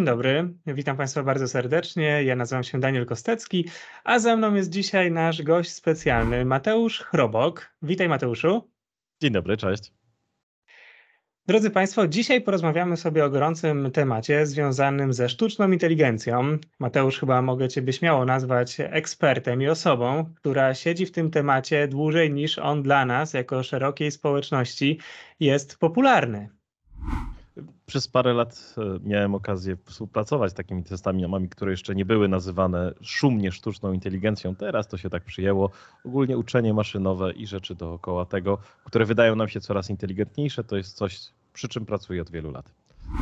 Dzień dobry, witam Państwa bardzo serdecznie. Ja nazywam się Daniel Kostecki, a ze mną jest dzisiaj nasz gość specjalny Mateusz Chrobok. Witaj Mateuszu. Dzień dobry, cześć. Drodzy Państwo, dzisiaj porozmawiamy sobie o gorącym temacie związanym ze sztuczną inteligencją. Mateusz, chyba mogę Ciebie śmiało nazwać ekspertem i osobą, która siedzi w tym temacie dłużej niż on dla nas, jako szerokiej społeczności, jest popularny przez parę lat e, miałem okazję współpracować z takimi testami, które jeszcze nie były nazywane szumnie sztuczną inteligencją. Teraz to się tak przyjęło. Ogólnie uczenie maszynowe i rzeczy dookoła tego, które wydają nam się coraz inteligentniejsze, to jest coś, przy czym pracuję od wielu lat.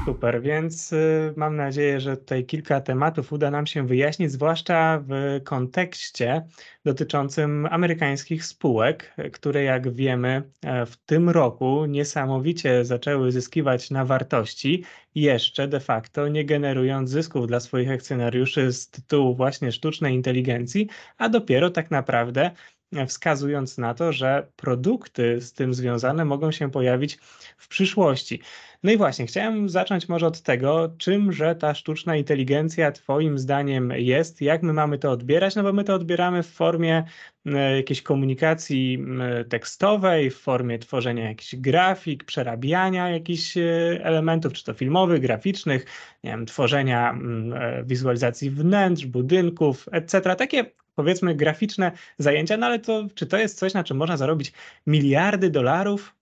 Super, więc y, mam nadzieję, że tutaj kilka tematów uda nam się wyjaśnić, zwłaszcza w kontekście dotyczącym amerykańskich spółek, które jak wiemy e, w tym roku niesamowicie zaczęły zyskiwać na wartości, jeszcze de facto nie generując zysków dla swoich akcjonariuszy z tytułu właśnie sztucznej inteligencji, a dopiero tak naprawdę e, wskazując na to, że produkty z tym związane mogą się pojawić w przyszłości. No i właśnie, chciałem zacząć może od tego, czymże ta sztuczna inteligencja Twoim zdaniem jest, jak my mamy to odbierać, no bo my to odbieramy w formie e, jakiejś komunikacji tekstowej, w formie tworzenia jakichś grafik, przerabiania jakichś e, elementów, czy to filmowych, graficznych, nie wiem, tworzenia e, wizualizacji wnętrz, budynków, etc. Takie powiedzmy graficzne zajęcia, no ale to czy to jest coś, na czym można zarobić miliardy dolarów?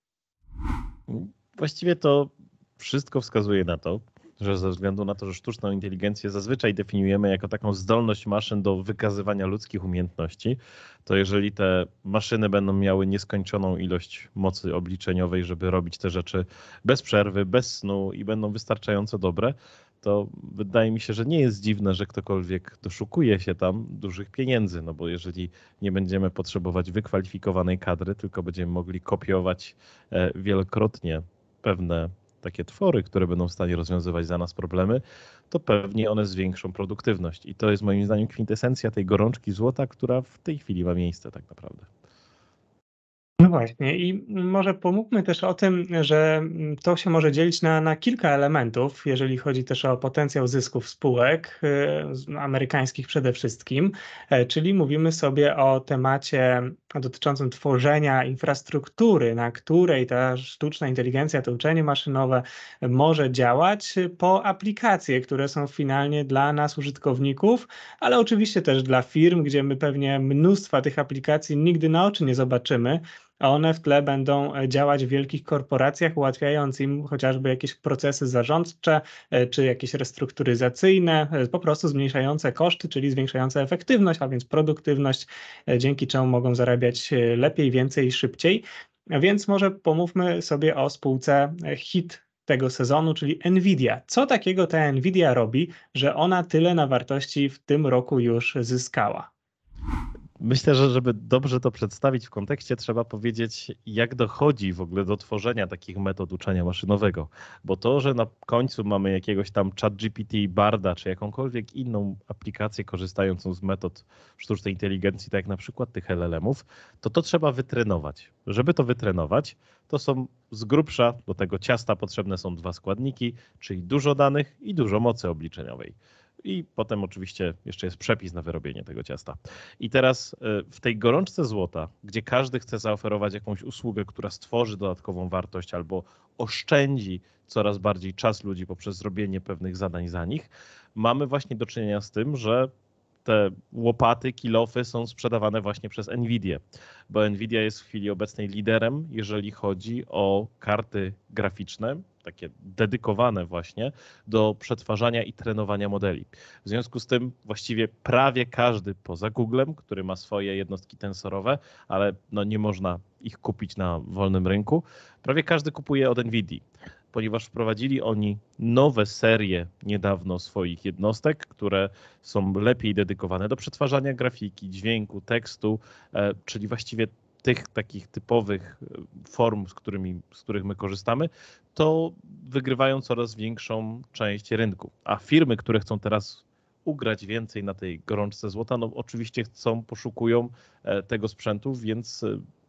Właściwie to wszystko wskazuje na to, że ze względu na to, że sztuczną inteligencję zazwyczaj definiujemy jako taką zdolność maszyn do wykazywania ludzkich umiejętności, to jeżeli te maszyny będą miały nieskończoną ilość mocy obliczeniowej, żeby robić te rzeczy bez przerwy, bez snu i będą wystarczająco dobre, to wydaje mi się, że nie jest dziwne, że ktokolwiek doszukuje się tam dużych pieniędzy, no bo jeżeli nie będziemy potrzebować wykwalifikowanej kadry, tylko będziemy mogli kopiować e, wielokrotnie pewne takie twory, które będą w stanie rozwiązywać za nas problemy, to pewnie one zwiększą produktywność. I to jest moim zdaniem kwintesencja tej gorączki złota, która w tej chwili ma miejsce tak naprawdę. No właśnie, i może pomówmy też o tym, że to się może dzielić na, na kilka elementów, jeżeli chodzi też o potencjał zysków spółek, y, amerykańskich przede wszystkim, e, czyli mówimy sobie o temacie dotyczącym tworzenia infrastruktury, na której ta sztuczna inteligencja, to uczenie maszynowe może działać po aplikacje, które są finalnie dla nas, użytkowników, ale oczywiście też dla firm, gdzie my pewnie mnóstwa tych aplikacji nigdy na oczy nie zobaczymy a one w tle będą e, działać w wielkich korporacjach, ułatwiając im chociażby jakieś procesy zarządcze e, czy jakieś restrukturyzacyjne, e, po prostu zmniejszające koszty, czyli zwiększające efektywność, a więc produktywność, dzięki czemu mogą zarabiać lepiej, więcej i szybciej. Więc może pomówmy sobie o spółce HIT tego sezonu, czyli Nvidia. Co takiego ta Nvidia robi, że ona tyle na wartości w tym roku już zyskała? Myślę, że żeby dobrze to przedstawić w kontekście, trzeba powiedzieć, jak dochodzi w ogóle do tworzenia takich metod uczenia maszynowego. Bo to, że na końcu mamy jakiegoś tam ChatGPT, Barda, czy jakąkolwiek inną aplikację korzystającą z metod sztucznej inteligencji, tak jak na przykład tych LLM-ów, to to trzeba wytrenować. Żeby to wytrenować, to są z grubsza do tego ciasta potrzebne są dwa składniki, czyli dużo danych i dużo mocy obliczeniowej i potem oczywiście jeszcze jest przepis na wyrobienie tego ciasta. I teraz y, w tej gorączce złota, gdzie każdy chce zaoferować jakąś usługę, która stworzy dodatkową wartość albo oszczędzi coraz bardziej czas ludzi poprzez zrobienie pewnych zadań za nich, mamy właśnie do czynienia z tym, że te łopaty, kilofy są sprzedawane właśnie przez Nvidia, bo Nvidia jest w chwili obecnej liderem, jeżeli chodzi o karty graficzne, takie dedykowane właśnie do przetwarzania i trenowania modeli. W związku z tym właściwie prawie każdy poza Googlem, który ma swoje jednostki tensorowe, ale no nie można ich kupić na wolnym rynku, prawie każdy kupuje od Nvidia ponieważ wprowadzili oni nowe serie niedawno swoich jednostek, które są lepiej dedykowane do przetwarzania grafiki, dźwięku, tekstu, e, czyli właściwie tych takich typowych e, form, z, którymi, z których my korzystamy, to wygrywają coraz większą część rynku. A firmy, które chcą teraz ugrać więcej na tej gorączce złota, no oczywiście chcą, poszukują e, tego sprzętu, więc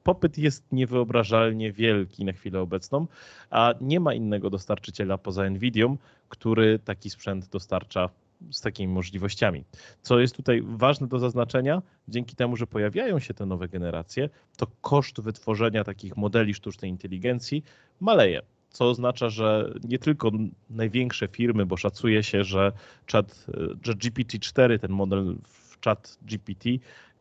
popyt jest niewyobrażalnie wielki na chwilę obecną, a nie ma innego dostarczyciela poza Nvidią, który taki sprzęt dostarcza z takimi możliwościami. Co jest tutaj ważne do zaznaczenia, dzięki temu, że pojawiają się te nowe generacje, to koszt wytworzenia takich modeli sztucznej inteligencji maleje. Co oznacza, że nie tylko największe firmy, bo szacuje się, że, chat, e, że GPT-4, ten model w chat GPT,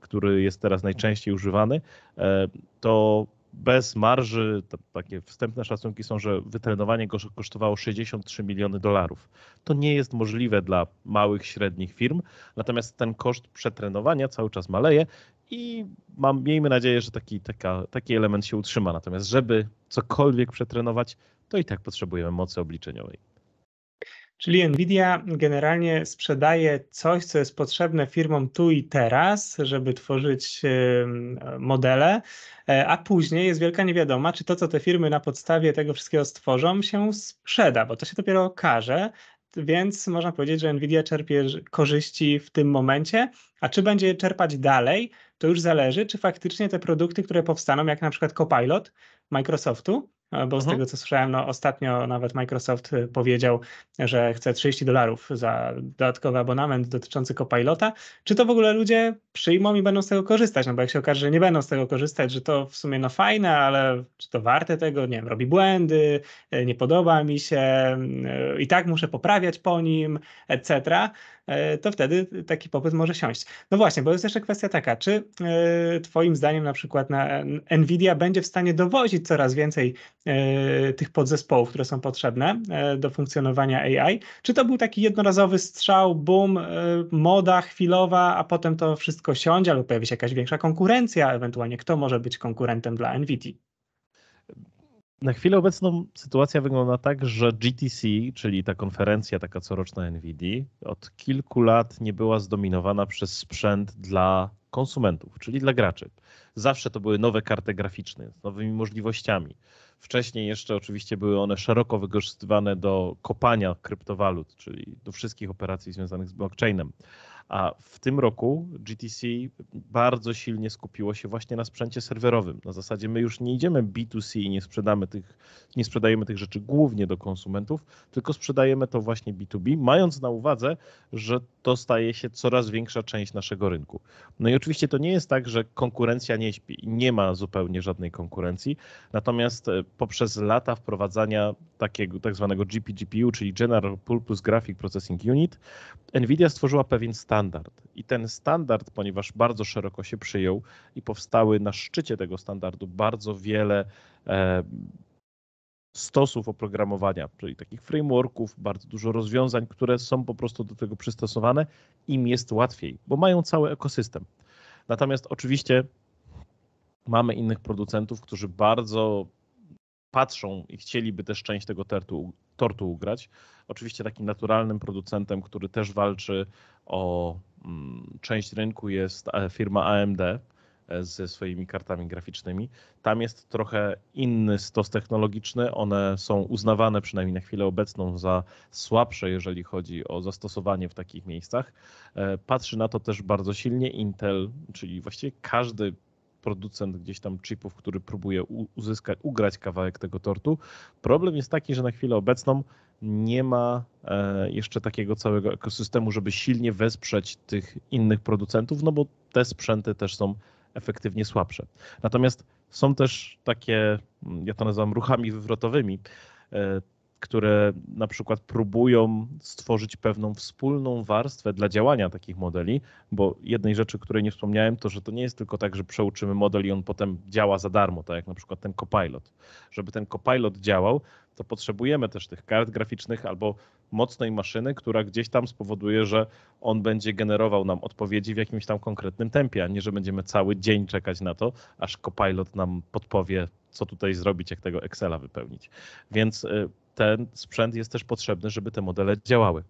który jest teraz najczęściej używany, e, to bez marży, takie wstępne szacunki są, że wytrenowanie go kosztowało 63 miliony dolarów. To nie jest możliwe dla małych, średnich firm, natomiast ten koszt przetrenowania cały czas maleje i mam, miejmy nadzieję, że taki, taka, taki element się utrzyma. Natomiast żeby cokolwiek przetrenować, to i tak potrzebujemy mocy obliczeniowej. Czyli Nvidia generalnie sprzedaje coś, co jest potrzebne firmom tu i teraz, żeby tworzyć modele, e, a później jest wielka niewiadoma, czy to, co te firmy na podstawie tego wszystkiego stworzą, się sprzeda, bo to się dopiero okaże. Więc można powiedzieć, że Nvidia czerpie korzyści w tym momencie, a czy będzie je czerpać dalej, to już zależy, czy faktycznie te produkty, które powstaną, jak na przykład Copilot Microsoftu, bo z mhm. tego co słyszałem, no ostatnio nawet Microsoft y, powiedział, że chce 30 dolarów za dodatkowy abonament dotyczący Copilota. Czy to w ogóle ludzie przyjmą i będą z tego korzystać? No bo jak się okaże, że nie będą z tego korzystać, że to w sumie no fajne, ale czy to warte tego? Nie wiem, robi błędy, y, nie podoba mi się, y, i tak muszę poprawiać po nim, etc. E, to wtedy taki popyt może siąść. No właśnie, bo jest jeszcze kwestia taka, czy e, Twoim zdaniem na przykład na Nvidia będzie w stanie dowozić coraz więcej e, tych podzespołów, które są potrzebne do funkcjonowania AI? Czy to był taki jednorazowy strzał, boom, moda chwilowa, a potem to wszystko siądzie, albo pojawi się jakaś większa konkurencja, ewentualnie kto może być konkurentem dla Nvidia? Na chwilę obecną sytuacja wygląda tak, że GTC, czyli ta konferencja taka coroczna NVD, od kilku lat nie była zdominowana przez sprzęt dla konsumentów, czyli dla graczy. Zawsze to były nowe karty graficzne z nowymi możliwościami. Wcześniej jeszcze oczywiście były one szeroko wykorzystywane do kopania kryptowalut, czyli do wszystkich operacji związanych z blockchainem. A w tym roku GTC bardzo silnie skupiło się właśnie na sprzęcie serwerowym. Na zasadzie my już nie idziemy B2C i nie sprzedamy tych, nie sprzedajemy tych rzeczy głównie do konsumentów, tylko sprzedajemy to właśnie B2B, mając na uwadze, że to staje się coraz większa część naszego rynku. No i oczywiście to nie jest tak, że konkurencja nie śpi, nie ma zupełnie żadnej konkurencji. Natomiast e, poprzez lata wprowadzania takiego tak zwanego GPGPU, czyli General Purpose Graphic Processing Unit, Nvidia stworzyła pewien stan standard. I ten standard, ponieważ bardzo szeroko się przyjął i powstały na szczycie tego standardu bardzo wiele e, stosów oprogramowania, czyli takich frameworków, bardzo dużo rozwiązań, które są po prostu do tego przystosowane, im jest łatwiej, bo mają cały ekosystem. Natomiast oczywiście mamy innych producentów, którzy bardzo patrzą i chcieliby też część tego tertu tortu ugrać. Oczywiście takim naturalnym producentem, który też walczy o mm, część rynku jest e, firma AMD e, ze swoimi kartami graficznymi. Tam jest trochę inny stos technologiczny. One są uznawane przynajmniej na chwilę obecną za słabsze, jeżeli chodzi o zastosowanie w takich miejscach. E, patrzy na to też bardzo silnie Intel, czyli właściwie każdy producent gdzieś tam chipów, który próbuje uzyskać, ugrać kawałek tego tortu. Problem jest taki, że na chwilę obecną nie ma e, jeszcze takiego całego ekosystemu, żeby silnie wesprzeć tych innych producentów, no bo te sprzęty też są efektywnie słabsze. Natomiast są też takie, mm, ja to nazywam ruchami wywrotowymi, e, które na przykład próbują stworzyć pewną wspólną warstwę dla działania takich modeli, bo jednej rzeczy, której nie wspomniałem, to że to nie jest tylko tak, że przeuczymy model i on potem działa za darmo, tak jak na przykład ten Copilot. Żeby ten Copilot działał, to potrzebujemy też tych kart graficznych albo mocnej maszyny, która gdzieś tam spowoduje, że on będzie generował nam odpowiedzi w jakimś tam konkretnym tempie, a nie, że będziemy cały dzień czekać na to, aż Copilot nam podpowie, co tutaj zrobić, jak tego Excela wypełnić. Więc y, ten sprzęt jest też potrzebny, żeby te modele działały.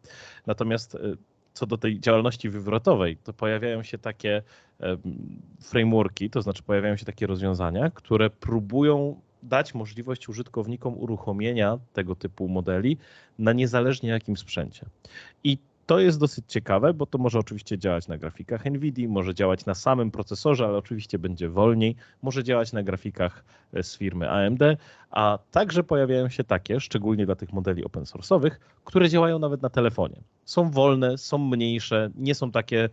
Natomiast e, co do tej działalności wywrotowej, to pojawiają się takie frameworki, to znaczy pojawiają się takie rozwiązania, które próbują dać możliwość użytkownikom uruchomienia tego typu modeli na niezależnie jakim sprzęcie. I to jest dosyć ciekawe, bo to może oczywiście działać na grafikach NVIDIA, może działać na samym procesorze, ale oczywiście będzie wolniej, może działać na grafikach e, z firmy AMD, a także pojawiają się takie, szczególnie dla tych modeli open source'owych, które działają nawet na telefonie. Są wolne, są mniejsze, nie są takie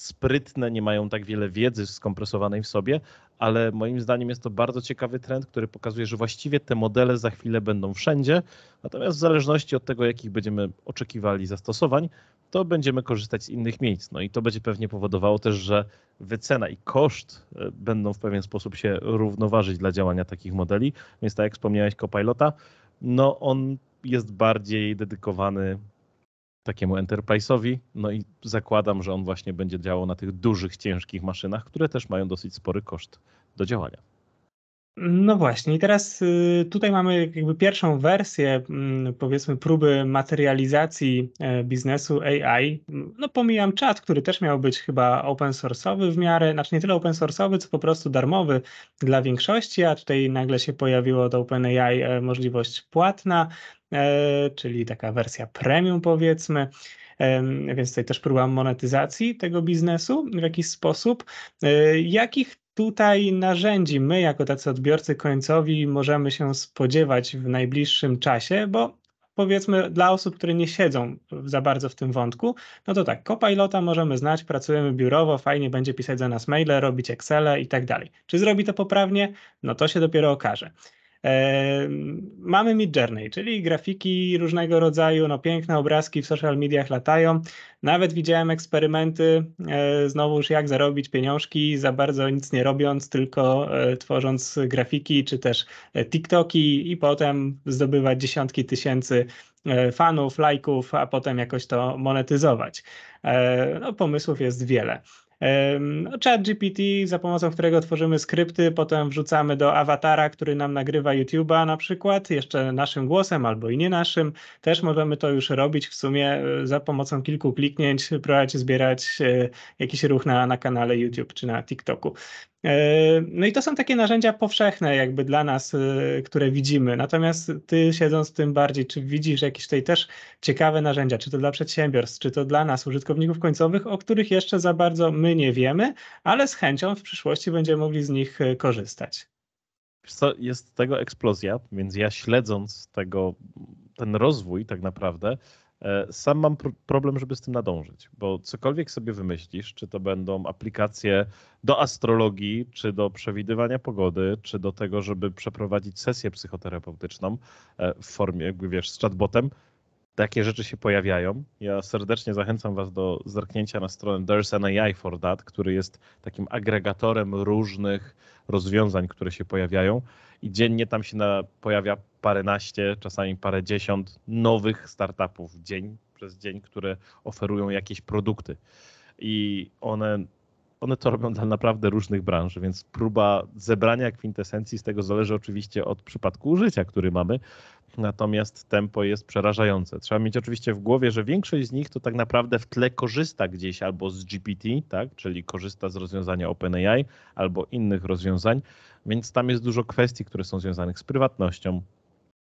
sprytne, nie mają tak wiele wiedzy skompresowanej w sobie, ale moim zdaniem jest to bardzo ciekawy trend, który pokazuje, że właściwie te modele za chwilę będą wszędzie, natomiast w zależności od tego, jakich będziemy oczekiwali zastosowań, to będziemy korzystać z innych miejsc. No i to będzie pewnie powodowało też, że wycena i koszt e, będą w pewien sposób się równoważyć dla działania takich modeli, więc tak jak wspomniałeś, Copilota, no on jest bardziej dedykowany takiemu enterprise'owi, no i zakładam, że on właśnie będzie działał na tych dużych, ciężkich maszynach, które też mają dosyć spory koszt do działania. No właśnie, i teraz y, tutaj mamy jakby pierwszą wersję, mm, powiedzmy, próby materializacji e, biznesu AI. No pomijam czat, który też miał być chyba open source'owy w miarę, znaczy nie tyle open source'owy, co po prostu darmowy dla większości, a tutaj nagle się pojawiło do OpenAI e, możliwość płatna, e, czyli taka wersja premium powiedzmy więc tutaj też próba monetyzacji tego biznesu w jakiś sposób. Jakich tutaj narzędzi my, jako tacy odbiorcy końcowi, możemy się spodziewać w najbliższym czasie, bo powiedzmy dla osób, które nie siedzą za bardzo w tym wątku, no to tak, Copilota możemy znać, pracujemy biurowo, fajnie będzie pisać za nas maile, robić Excel i tak dalej. Czy zrobi to poprawnie? No to się dopiero okaże. Mamy Mid Journey, czyli grafiki różnego rodzaju, no piękne obrazki w social mediach latają. Nawet widziałem eksperymenty, e, znowuż jak zarobić pieniążki za bardzo nic nie robiąc, tylko e, tworząc grafiki czy też e, TikToki i potem zdobywać dziesiątki tysięcy fanów, lajków, a potem jakoś to monetyzować. No, pomysłów jest wiele. No, chat GPT, za pomocą którego tworzymy skrypty, potem wrzucamy do awatara, który nam nagrywa YouTube'a na przykład, jeszcze naszym głosem albo i nie naszym. Też możemy to już robić w sumie e, za pomocą kilku kliknięć, próbować zbierać e, jakiś ruch na, na kanale YouTube czy na TikToku. E, no i to są takie narzędzia powszechne jakby dla nas, e, które widzimy. Natomiast ty siedząc tym bardziej, czy widzisz jakieś tutaj też ciekawe narzędzia, czy to dla przedsiębiorstw, czy to dla nas, użytkowników końcowych, o których jeszcze za bardzo my nie wiemy, ale z chęcią w przyszłości będziemy mogli z nich e, korzystać. co, jest tego eksplozja, więc ja śledząc tego, ten rozwój tak naprawdę, E, sam mam problem, żeby z tym nadążyć, bo cokolwiek sobie wymyślisz, czy to będą aplikacje do astrologii, czy do przewidywania pogody, czy do tego, żeby przeprowadzić sesję psychoterapeutyczną e, w formie, jakby wiesz, z chatbotem, takie rzeczy się pojawiają. Ja serdecznie zachęcam Was do zerknięcia na stronę There's an AI for that, który jest takim agregatorem różnych rozwiązań, które się pojawiają i dziennie tam się na, pojawia paręnaście, czasami parę dziesiąt nowych startupów dzień przez dzień, które oferują jakieś produkty. I one one to robią dla naprawdę różnych branż, więc próba zebrania kwintesencji z tego zależy oczywiście od przypadku użycia, który mamy, natomiast tempo jest przerażające. Trzeba mieć oczywiście w głowie, że większość z nich to tak naprawdę w tle korzysta gdzieś albo z GPT, tak, czyli korzysta z rozwiązania OpenAI albo innych rozwiązań, więc tam jest dużo kwestii, które są związanych z prywatnością,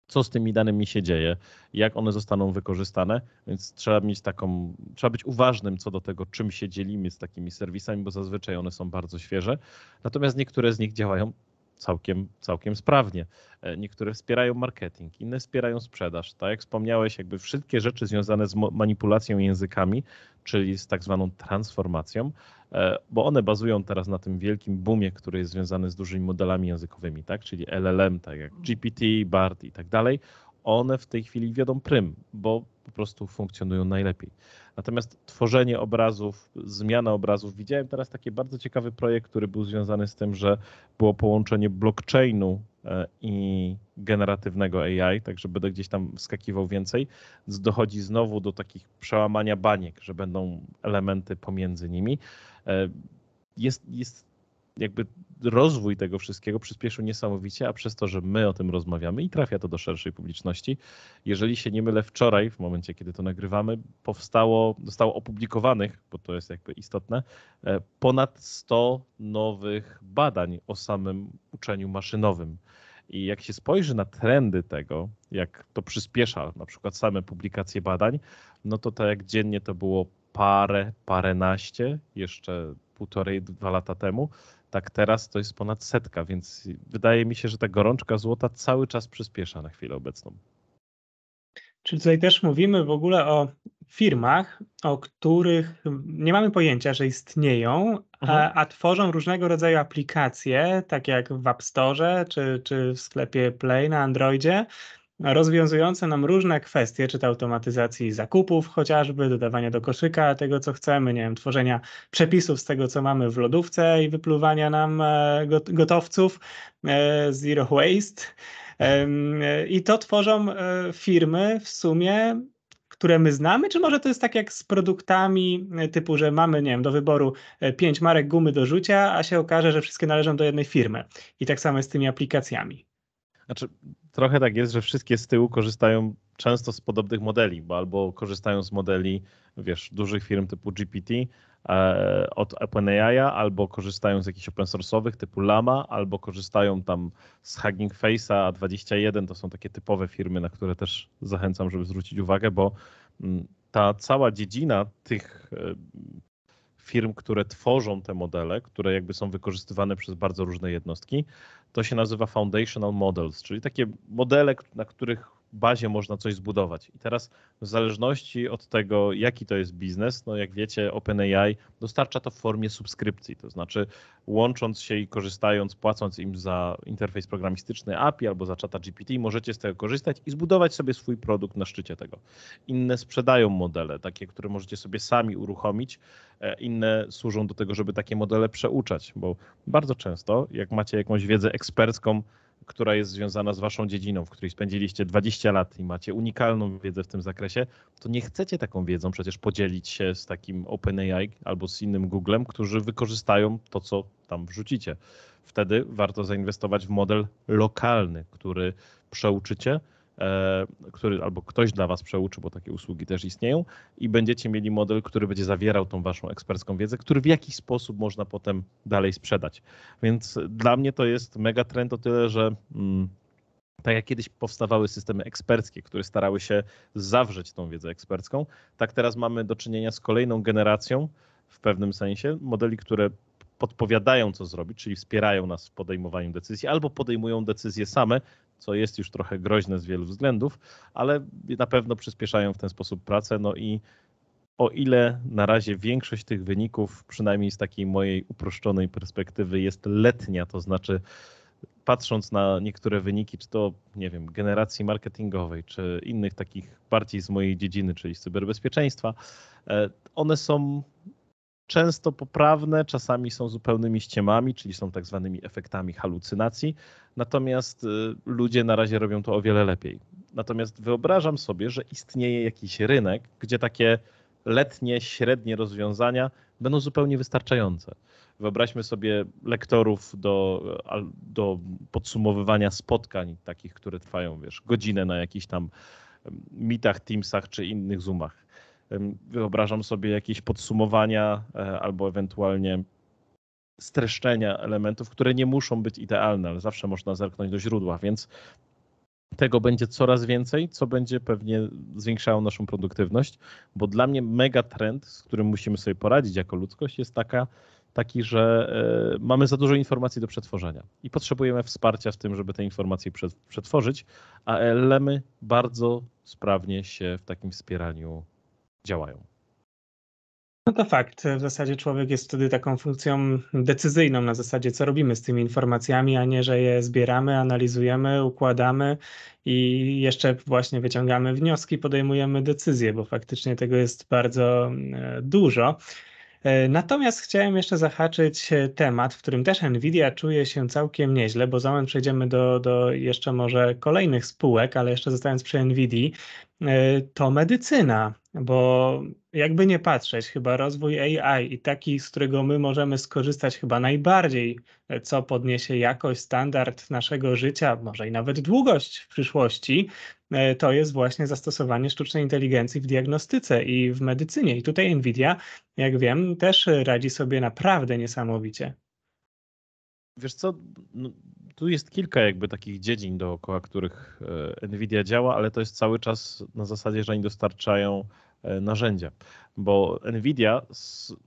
co z tymi danymi się dzieje, jak one zostaną wykorzystane, więc trzeba mieć taką, trzeba być uważnym co do tego, czym się dzielimy z takimi serwisami, bo zazwyczaj one są bardzo świeże. Natomiast niektóre z nich działają całkiem, całkiem sprawnie. E, niektóre wspierają marketing, inne wspierają sprzedaż. Tak jak wspomniałeś, jakby wszystkie rzeczy związane z manipulacją językami, czyli z tak zwaną transformacją, e, bo one bazują teraz na tym wielkim boomie, który jest związany z dużymi modelami językowymi, tak? czyli LLM, tak jak GPT, BART i tak dalej one w tej chwili wiodą prym, bo po prostu funkcjonują najlepiej. Natomiast tworzenie obrazów, zmiana obrazów, widziałem teraz taki bardzo ciekawy projekt, który był związany z tym, że było połączenie blockchainu e, i generatywnego AI, także będę gdzieś tam wskakiwał więcej. Dochodzi znowu do takich przełamania baniek, że będą elementy pomiędzy nimi. E, jest, jest jakby rozwój tego wszystkiego przyspieszył niesamowicie, a przez to, że my o tym rozmawiamy i trafia to do szerszej publiczności. Jeżeli się nie mylę, wczoraj, w momencie, kiedy to nagrywamy, powstało, zostało opublikowanych, bo to jest jakby istotne, e, ponad 100 nowych badań o samym uczeniu maszynowym. I jak się spojrzy na trendy tego, jak to przyspiesza na przykład same publikacje badań, no to tak jak dziennie to było parę, paręnaście, jeszcze półtorej, dwa lata temu, tak teraz to jest ponad setka, więc wydaje mi się, że ta gorączka złota cały czas przyspiesza na chwilę obecną. Czyli tutaj też mówimy w ogóle o firmach, o których nie mamy pojęcia, że istnieją, a, mhm. a, tworzą różnego rodzaju aplikacje, tak jak w App Store czy, czy w sklepie Play na Androidzie, rozwiązujące nam różne kwestie, czy to automatyzacji zakupów chociażby, dodawania do koszyka tego, co chcemy, nie wiem, tworzenia przepisów z tego, co mamy w lodówce i wypluwania nam e, gotowców, e, zero waste. I to tworzą e, firmy w sumie które my znamy, czy może to jest tak jak z produktami typu, że mamy, nie wiem, do wyboru pięć marek gumy do rzucia, a się okaże, że wszystkie należą do jednej firmy. I tak samo jest z tymi aplikacjami. Znaczy, trochę tak jest, że wszystkie z tyłu korzystają często z podobnych modeli, bo albo korzystają z modeli, wiesz, dużych firm typu GPT e, od OpenAI, albo korzystają z jakichś open source'owych typu Lama, albo korzystają tam z Hugging Face'a 21, to są takie typowe firmy, na które też zachęcam, żeby zwrócić uwagę, bo mm, ta cała dziedzina tych e, firm, które tworzą te modele, które jakby są wykorzystywane przez bardzo różne jednostki, to się nazywa foundational models, czyli takie modele, na których bazie można coś zbudować. I teraz w zależności od tego, jaki to jest biznes, no jak wiecie, OpenAI dostarcza to w formie subskrypcji, to znaczy łącząc się i korzystając, płacąc im za interfejs programistyczny API albo za czata GPT, możecie z tego korzystać i zbudować sobie swój produkt na szczycie tego. Inne sprzedają modele, takie, które możecie sobie sami uruchomić, e, inne służą do tego, żeby takie modele przeuczać, bo bardzo często, jak macie jakąś wiedzę ekspercką, która jest związana z waszą dziedziną, w której spędziliście 20 lat i macie unikalną wiedzę w tym zakresie, to nie chcecie taką wiedzą przecież podzielić się z takim OpenAI albo z innym Googlem, którzy wykorzystają to, co tam wrzucicie. Wtedy warto zainwestować w model lokalny, który przeuczycie, E, który albo ktoś dla Was przeuczy, bo takie usługi też istnieją, i będziecie mieli model, który będzie zawierał tą Waszą ekspercką wiedzę, który w jakiś sposób można potem dalej sprzedać. Więc dla mnie to jest mega trend o tyle, że. Mm, tak jak kiedyś powstawały systemy eksperckie, które starały się zawrzeć tą wiedzę ekspercką, tak teraz mamy do czynienia z kolejną generacją, w pewnym sensie, modeli, które podpowiadają, co zrobić, czyli wspierają nas w podejmowaniu decyzji, albo podejmują decyzje same, co jest już trochę groźne z wielu względów, ale na pewno przyspieszają w ten sposób pracę. No i o ile na razie większość tych wyników, przynajmniej z takiej mojej uproszczonej perspektywy, jest letnia, to znaczy patrząc na niektóre wyniki, czy to, nie wiem, generacji marketingowej, czy innych takich bardziej z mojej dziedziny, czyli z cyberbezpieczeństwa, e, one są często poprawne, czasami są zupełnymi ściemami, czyli są tak zwanymi efektami halucynacji, natomiast y, ludzie na razie robią to o wiele lepiej. Natomiast wyobrażam sobie, że istnieje jakiś rynek, gdzie takie letnie, średnie rozwiązania będą zupełnie wystarczające. Wyobraźmy sobie lektorów do, e, do podsumowywania spotkań, takich, które trwają, wiesz, godzinę na jakichś tam mitach, teamsach czy innych zoomach Wyobrażam sobie jakieś podsumowania e, albo ewentualnie streszczenia elementów, które nie muszą być idealne, ale zawsze można zerknąć do źródła, więc tego będzie coraz więcej, co będzie pewnie zwiększało naszą produktywność, bo dla mnie mega trend, z którym musimy sobie poradzić jako ludzkość, jest taka, taki, że e, mamy za dużo informacji do przetworzenia i potrzebujemy wsparcia w tym, żeby te informacje przetworzyć, a LM-y bardzo sprawnie się w takim wspieraniu działają. No to fakt. W zasadzie człowiek jest wtedy taką funkcją decyzyjną na zasadzie, co robimy z tymi informacjami, a nie, że je zbieramy, analizujemy, układamy i jeszcze właśnie wyciągamy wnioski, podejmujemy decyzje, bo faktycznie tego jest bardzo e, dużo. E, natomiast chciałem jeszcze zahaczyć e, temat, w którym też Nvidia czuje się całkiem nieźle, bo za moment przejdziemy do, do jeszcze może kolejnych spółek, ale jeszcze zostając przy Nvidii, to medycyna bo jakby nie patrzeć, chyba rozwój AI i taki, z którego my możemy skorzystać chyba najbardziej, e, co podniesie jakość, standard naszego życia, może i nawet długość w przyszłości, e, to jest właśnie zastosowanie sztucznej inteligencji w diagnostyce i w medycynie. I tutaj Nvidia, jak wiem, też radzi sobie naprawdę niesamowicie. Wiesz co, no, tu jest kilka jakby takich dziedzin dookoła, których e, Nvidia działa, ale to jest cały czas na zasadzie, że oni dostarczają E, narzędzia. Bo Nvidia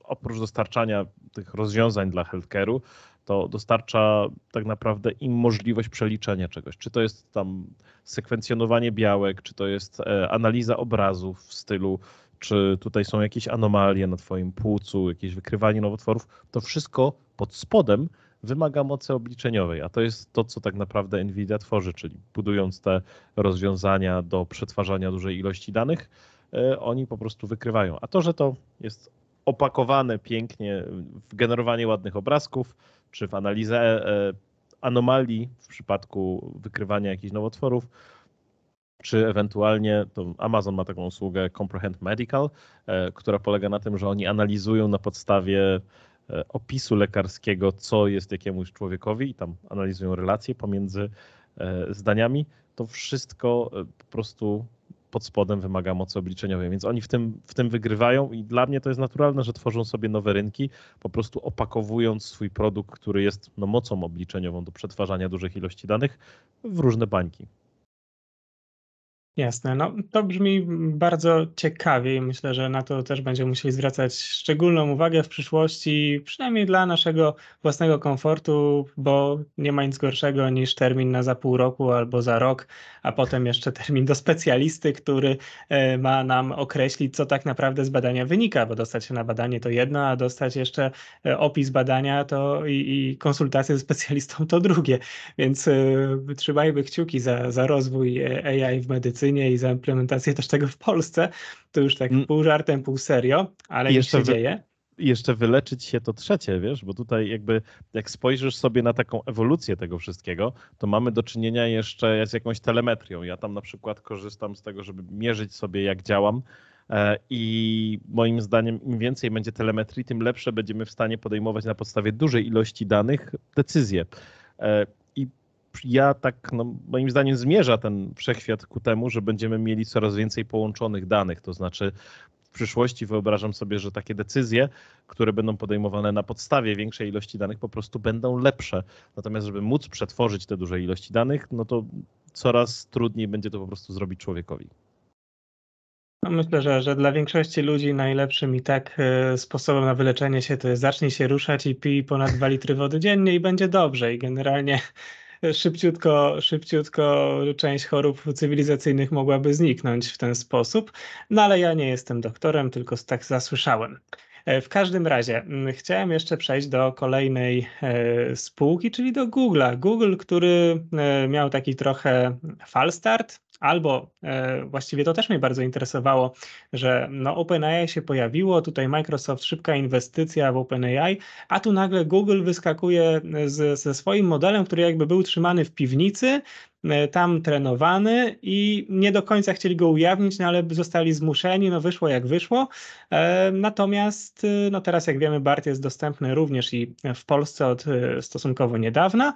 oprócz dostarczania tych rozwiązań dla healthcare'u, to dostarcza tak naprawdę im możliwość przeliczenia czegoś. Czy to jest tam sekwencjonowanie białek, czy to jest e, analiza obrazów w stylu, czy tutaj są jakieś anomalie na Twoim płucu, jakieś wykrywanie nowotworów. To wszystko pod spodem wymaga mocy obliczeniowej, a to jest to, co tak naprawdę NVIDIA tworzy, czyli budując te rozwiązania do przetwarzania dużej ilości danych E, oni po prostu wykrywają. A to, że to jest opakowane pięknie w generowanie ładnych obrazków, czy w analizę e, e, anomalii w przypadku wykrywania jakichś nowotworów, czy ewentualnie to Amazon ma taką usługę Comprehend Medical, która polega na tym, że oni analizują na podstawie opisu lekarskiego, co jest jakiemuś człowiekowi i tam analizują relacje pomiędzy zdaniami. To wszystko po prostu pod spodem wymaga mocy obliczeniowej, więc oni w tym, w tym wygrywają i dla mnie to jest naturalne, że tworzą sobie nowe rynki, po prostu opakowując swój produkt, który jest no, mocą obliczeniową do przetwarzania dużych ilości danych w różne bańki. Jasne, no to brzmi bardzo ciekawie i myślę, że na to też będziemy musieli zwracać szczególną uwagę w przyszłości, przynajmniej dla naszego własnego komfortu, bo nie ma nic gorszego niż termin na za pół roku albo za rok, a potem jeszcze termin do specjalisty, który e, ma nam określić, co tak naprawdę z badania wynika, bo dostać się na badanie to jedno, a dostać jeszcze e, opis badania to i, i konsultacje ze specjalistą to drugie, więc e, trzymajmy kciuki za, za rozwój AI w medycynie Argentynie i za implementację też tego w Polsce, to już tak mm. pół żartem, pół serio, ale jeszcze się wy... dzieje. Jeszcze wyleczyć się to trzecie, wiesz, bo tutaj jakby jak spojrzysz sobie na taką ewolucję tego wszystkiego, to mamy do czynienia jeszcze z jakąś telemetrią. Ja tam na przykład korzystam z tego, żeby mierzyć sobie jak działam e, i moim zdaniem im więcej będzie telemetrii, tym lepsze będziemy w stanie podejmować na podstawie dużej ilości danych decyzje. E, ja tak, no, moim zdaniem zmierza ten wszechświat ku temu, że będziemy mieli coraz więcej połączonych danych, to znaczy w przyszłości wyobrażam sobie, że takie decyzje, które będą podejmowane na podstawie większej ilości danych, po prostu będą lepsze. Natomiast, żeby móc przetworzyć te duże ilości danych, no to coraz trudniej będzie to po prostu zrobić człowiekowi. No, myślę, że, że dla większości ludzi najlepszym i tak e, sposobem na wyleczenie się to jest zacznij się ruszać i pij ponad 2 litry wody dziennie i będzie dobrze. I generalnie szybciutko, szybciutko część chorób cywilizacyjnych mogłaby zniknąć w ten sposób. No ale ja nie jestem doktorem, tylko tak zasłyszałem. E, w każdym razie chciałem jeszcze przejść do kolejnej e, spółki, czyli do Google'a. Google, który e, miał taki trochę falstart, Albo e, właściwie to też mnie bardzo interesowało, że no OpenAI się pojawiło, tutaj Microsoft szybka inwestycja w OpenAI, a tu nagle Google wyskakuje e, z, ze swoim modelem, który jakby był trzymany w piwnicy, e, tam trenowany i nie do końca chcieli go ujawnić, no ale zostali zmuszeni, no wyszło jak wyszło. E, natomiast no teraz jak wiemy BART jest dostępny również i w Polsce od stosunkowo niedawna,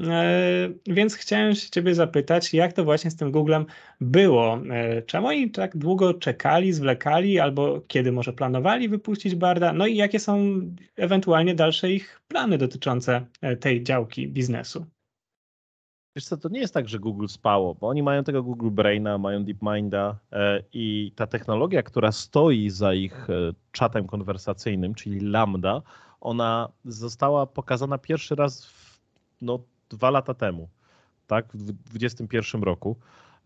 E, więc chciałem się Ciebie zapytać, jak to właśnie z tym Googlem było? E, czemu oni tak długo czekali, zwlekali, albo kiedy może planowali wypuścić Barda? No i jakie są ewentualnie dalsze ich plany dotyczące e, tej działki biznesu? Wiesz co, to nie jest tak, że Google spało, bo oni mają tego Google Braina, mają DeepMinda i ta technologia, która stoi za ich czatem konwersacyjnym, czyli Lambda, ona została pokazana pierwszy raz w no, dwa lata temu, tak, w 2021 roku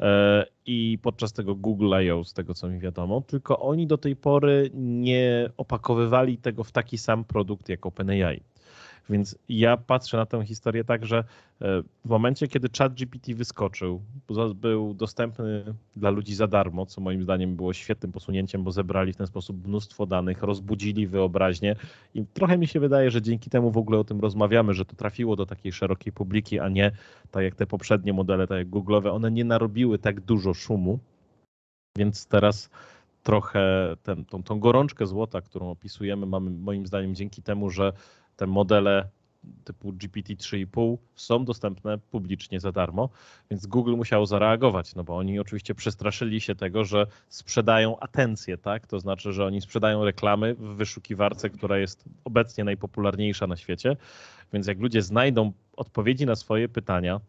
e, i podczas tego Google I.O. z tego co mi wiadomo, tylko oni do tej pory nie opakowywali tego w taki sam produkt jak OpenAI. Więc ja patrzę na tę historię tak, że e, w momencie, kiedy ChatGPT wyskoczył, był dostępny dla ludzi za darmo, co moim zdaniem było świetnym posunięciem, bo zebrali w ten sposób mnóstwo danych, rozbudzili wyobraźnię i trochę mi się wydaje, że dzięki temu w ogóle o tym rozmawiamy, że to trafiło do takiej szerokiej publiki, a nie tak jak te poprzednie modele, tak jak Google'owe, one nie narobiły tak dużo szumu, więc teraz trochę ten, tą, tą gorączkę złota, którą opisujemy, mamy moim zdaniem dzięki temu, że te modele typu GPT 3,5 są dostępne publicznie za darmo, więc Google musiał zareagować, no bo oni oczywiście przestraszyli się tego, że sprzedają atencję, tak? To znaczy, że oni sprzedają reklamy w wyszukiwarce, która jest obecnie najpopularniejsza na świecie, więc jak ludzie znajdą odpowiedzi na swoje pytania,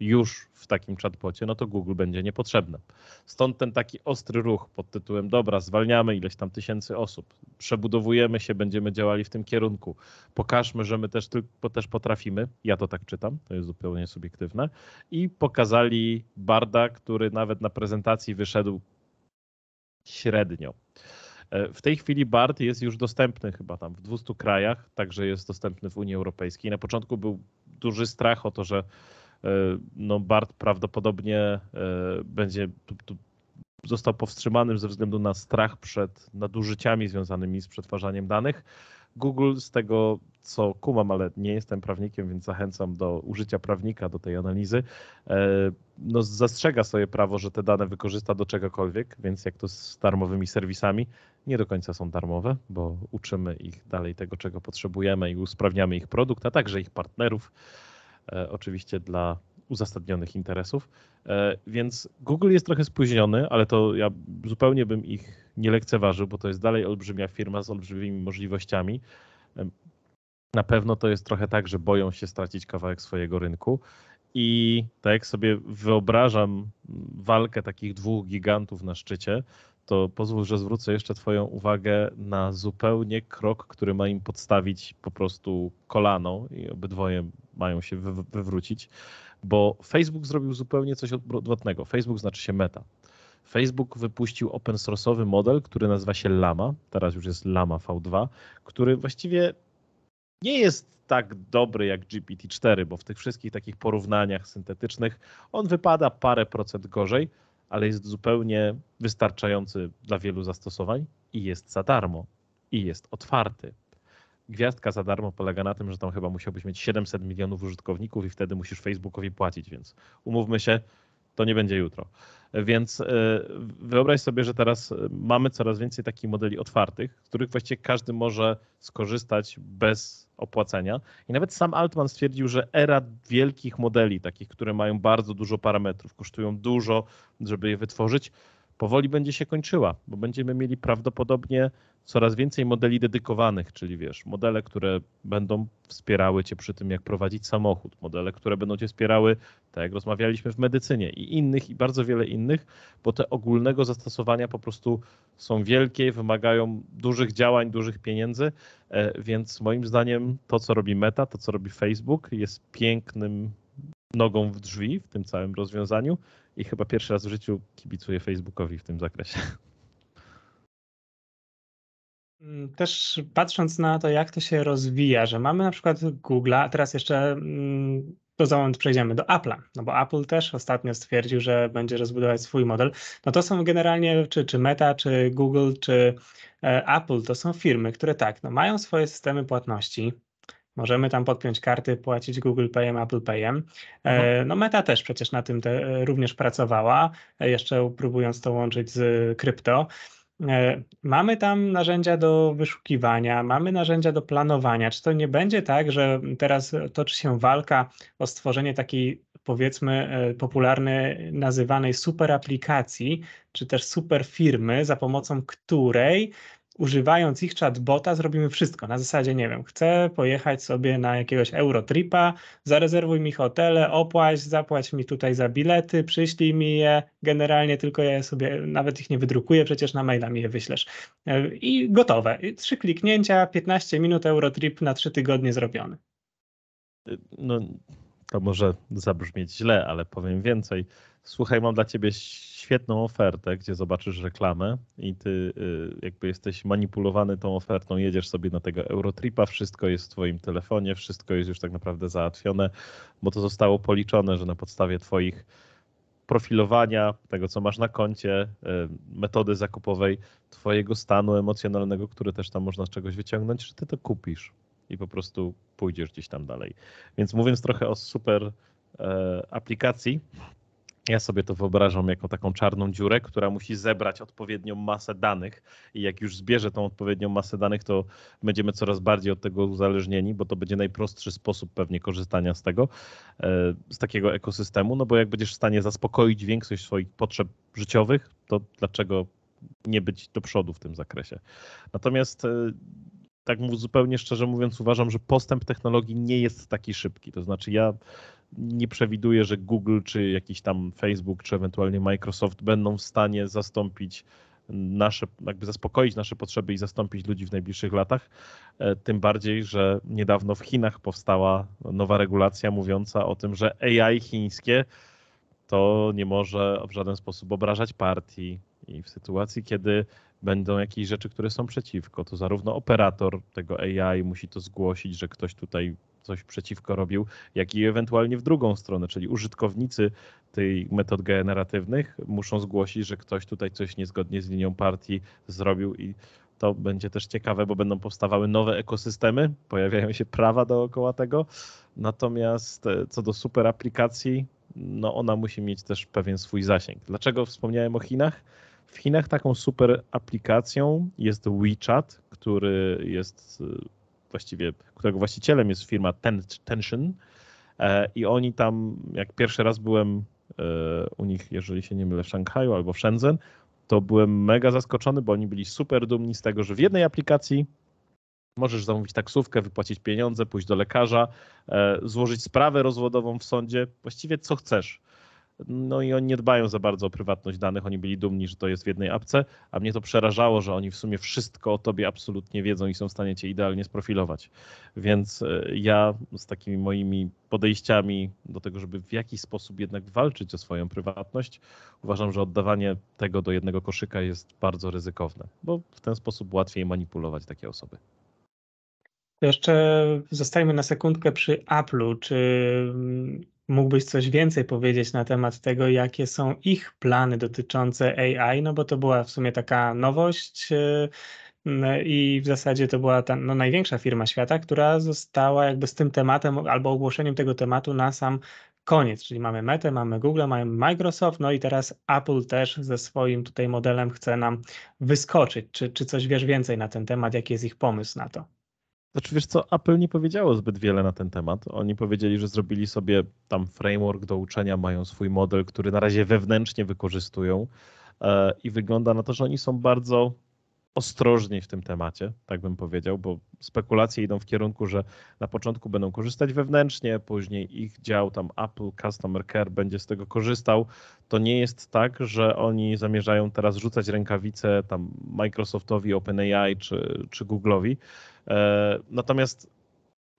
już w takim chatbocie, no to Google będzie niepotrzebne. Stąd ten taki ostry ruch pod tytułem dobra, zwalniamy ileś tam tysięcy osób, przebudowujemy się, będziemy działali w tym kierunku. Pokażmy, że my też, tylko, też potrafimy. Ja to tak czytam, to jest zupełnie subiektywne. I pokazali Barda, który nawet na prezentacji wyszedł średnio. E, w tej chwili Bard jest już dostępny chyba tam w 200 krajach, także jest dostępny w Unii Europejskiej. Na początku był duży strach o to, że E, no Bart prawdopodobnie e, będzie tu, tu został powstrzymany ze względu na strach przed nadużyciami związanymi z przetwarzaniem danych. Google z tego co kumam, ale nie jestem prawnikiem, więc zachęcam do użycia prawnika do tej analizy. E, no, zastrzega sobie prawo, że te dane wykorzysta do czegokolwiek, więc jak to z darmowymi serwisami, nie do końca są darmowe, bo uczymy ich dalej tego, czego potrzebujemy i usprawniamy ich produkt, a także ich partnerów. E, oczywiście dla uzasadnionych interesów. E, więc Google jest trochę spóźniony, ale to ja zupełnie bym ich nie lekceważył, bo to jest dalej olbrzymia firma z olbrzymimi możliwościami. E, na pewno to jest trochę tak, że boją się stracić kawałek swojego rynku. I tak jak sobie wyobrażam walkę takich dwóch gigantów na szczycie, to pozwól, że zwrócę jeszcze Twoją uwagę na zupełnie krok, który ma im podstawić po prostu kolano i obydwoje mają się wywrócić, bo Facebook zrobił zupełnie coś odwrotnego. Facebook znaczy się meta. Facebook wypuścił open source'owy model, który nazywa się Lama, teraz już jest Lama V2, który właściwie nie jest tak dobry jak GPT-4, bo w tych wszystkich takich porównaniach syntetycznych on wypada parę procent gorzej, ale jest zupełnie wystarczający dla wielu zastosowań i jest za darmo i jest otwarty. Gwiazdka za darmo polega na tym, że tam chyba musiałbyś mieć 700 milionów użytkowników i wtedy musisz Facebookowi płacić, więc umówmy się, to nie będzie jutro. Więc e, wyobraź sobie, że teraz mamy coraz więcej takich modeli otwartych, z których właściwie każdy może skorzystać bez opłacenia. I nawet sam Altman stwierdził, że era wielkich modeli, takich, które mają bardzo dużo parametrów, kosztują dużo, żeby je wytworzyć, powoli będzie się kończyła, bo będziemy mieli prawdopodobnie coraz więcej modeli dedykowanych, czyli wiesz, modele, które będą wspierały cię przy tym, jak prowadzić samochód, modele, które będą cię wspierały, tak jak rozmawialiśmy w medycynie i innych, i bardzo wiele innych, bo te ogólnego zastosowania po prostu są wielkie, wymagają dużych działań, dużych pieniędzy, e, więc moim zdaniem to, co robi Meta, to, co robi Facebook, jest pięknym nogą w drzwi w tym całym rozwiązaniu i chyba pierwszy raz w życiu kibicuję Facebookowi w tym zakresie. Mm, też patrząc na to, jak to się rozwija, że mamy na przykład Google'a, teraz jeszcze mm, to za moment przejdziemy do Apple'a, no bo Apple też ostatnio stwierdził, że będzie rozbudować swój model. No to są generalnie, czy, czy Meta, czy Google, czy e, Apple, to są firmy, które tak, no mają swoje systemy płatności, Możemy tam podpiąć karty, płacić Google Payem, Apple Payem. E, mhm. No Meta też przecież na tym te, e, również pracowała, e, jeszcze próbując to łączyć z krypto. Mamy tam narzędzia do wyszukiwania, mamy narzędzia do planowania. Czy to nie będzie tak, że teraz toczy się walka o stworzenie takiej powiedzmy popularnej nazywanej super aplikacji, czy też super firmy, za pomocą której używając ich chatbota zrobimy wszystko. Na zasadzie, nie wiem, chcę pojechać sobie na jakiegoś Eurotripa, zarezerwuj mi hotele, opłać, zapłać mi tutaj za bilety, przyślij mi je. Generalnie tylko ja sobie nawet ich nie wydrukuję, przecież na maila mi je wyślesz. E, I gotowe. Trzy kliknięcia, 15 minut Eurotrip na trzy tygodnie zrobiony. Y, no, to może zabrzmieć źle, ale powiem więcej słuchaj, mam dla ciebie świetną ofertę, gdzie zobaczysz reklamę i ty y, jakby jesteś manipulowany tą ofertą, jedziesz sobie na tego Eurotripa, wszystko jest w twoim telefonie, wszystko jest już tak naprawdę załatwione, bo to zostało policzone, że na podstawie twoich profilowania, tego co masz na koncie, y, metody zakupowej, twojego stanu emocjonalnego, który też tam można z czegoś wyciągnąć, że ty to kupisz i po prostu pójdziesz gdzieś tam dalej. Więc mówiąc trochę o super e, aplikacji, ja sobie to wyobrażam jako taką czarną dziurę, która musi zebrać odpowiednią masę danych i jak już zbierze tą odpowiednią masę danych, to będziemy coraz bardziej od tego uzależnieni, bo to będzie najprostszy sposób pewnie korzystania z tego, e, z takiego ekosystemu, no bo jak będziesz w stanie zaspokoić większość swoich potrzeb życiowych, to dlaczego nie być do przodu w tym zakresie. Natomiast e, tak mu zupełnie szczerze mówiąc, uważam, że postęp technologii nie jest taki szybki. To znaczy, ja nie przewiduję, że Google, czy jakiś tam Facebook, czy ewentualnie Microsoft będą w stanie zastąpić nasze, jakby zaspokoić nasze potrzeby i zastąpić ludzi w najbliższych latach. E, tym bardziej, że niedawno w Chinach powstała nowa regulacja mówiąca o tym, że AI chińskie to nie może w żaden sposób obrażać partii. I w sytuacji, kiedy będą jakieś rzeczy, które są przeciwko. To zarówno operator tego AI musi to zgłosić, że ktoś tutaj coś przeciwko robił, jak i ewentualnie w drugą stronę, czyli użytkownicy tych metod generatywnych muszą zgłosić, że ktoś tutaj coś niezgodnie z linią partii zrobił i to będzie też ciekawe, bo będą powstawały nowe ekosystemy, pojawiają się prawa dookoła tego. Natomiast e, co do super aplikacji, no ona musi mieć też pewien swój zasięg. Dlaczego wspomniałem o Chinach? W Chinach taką super aplikacją jest WeChat, który jest y, właściwie, którego właścicielem jest firma Tension e, i oni tam, jak pierwszy raz byłem e, u nich, jeżeli się nie mylę, w Szanghaju albo w Shenzhen, to byłem mega zaskoczony, bo oni byli super dumni z tego, że w jednej aplikacji możesz zamówić taksówkę, wypłacić pieniądze, pójść do lekarza, e, złożyć sprawę rozwodową w sądzie, właściwie co chcesz. No i oni nie dbają za bardzo o prywatność danych, oni byli dumni, że to jest w jednej apce, a mnie to przerażało, że oni w sumie wszystko o tobie absolutnie wiedzą i są w stanie cię idealnie sprofilować. Więc e, ja z takimi moimi podejściami do tego, żeby w jakiś sposób jednak walczyć o swoją prywatność, uważam, że oddawanie tego do jednego koszyka jest bardzo ryzykowne, bo w ten sposób łatwiej manipulować takie osoby. jeszcze zostajmy na sekundkę przy Apple'u. Czy mm, mógłbyś coś więcej powiedzieć na temat tego, jakie są ich plany dotyczące AI, no bo to była w sumie taka nowość e, i w zasadzie to była ta no, największa firma świata, która została jakby z tym tematem albo ogłoszeniem tego tematu na sam koniec, czyli mamy Meta, mamy Google, mamy Microsoft, no i teraz Apple też ze swoim tutaj modelem chce nam wyskoczyć. Czy, czy coś wiesz więcej na ten temat, jaki jest ich pomysł na to? Znaczy wiesz co, Apple nie powiedziało zbyt wiele na ten temat. Oni powiedzieli, że zrobili sobie tam framework do uczenia, mają swój model, który na razie wewnętrznie wykorzystują e, i wygląda na to, że oni są bardzo ostrożniej w tym temacie, tak bym powiedział, bo spekulacje idą w kierunku, że na początku będą korzystać wewnętrznie, później ich dział tam Apple Customer Care będzie z tego korzystał. To nie jest tak, że oni zamierzają teraz rzucać rękawice tam Microsoftowi, OpenAI czy, czy Google'owi. E, natomiast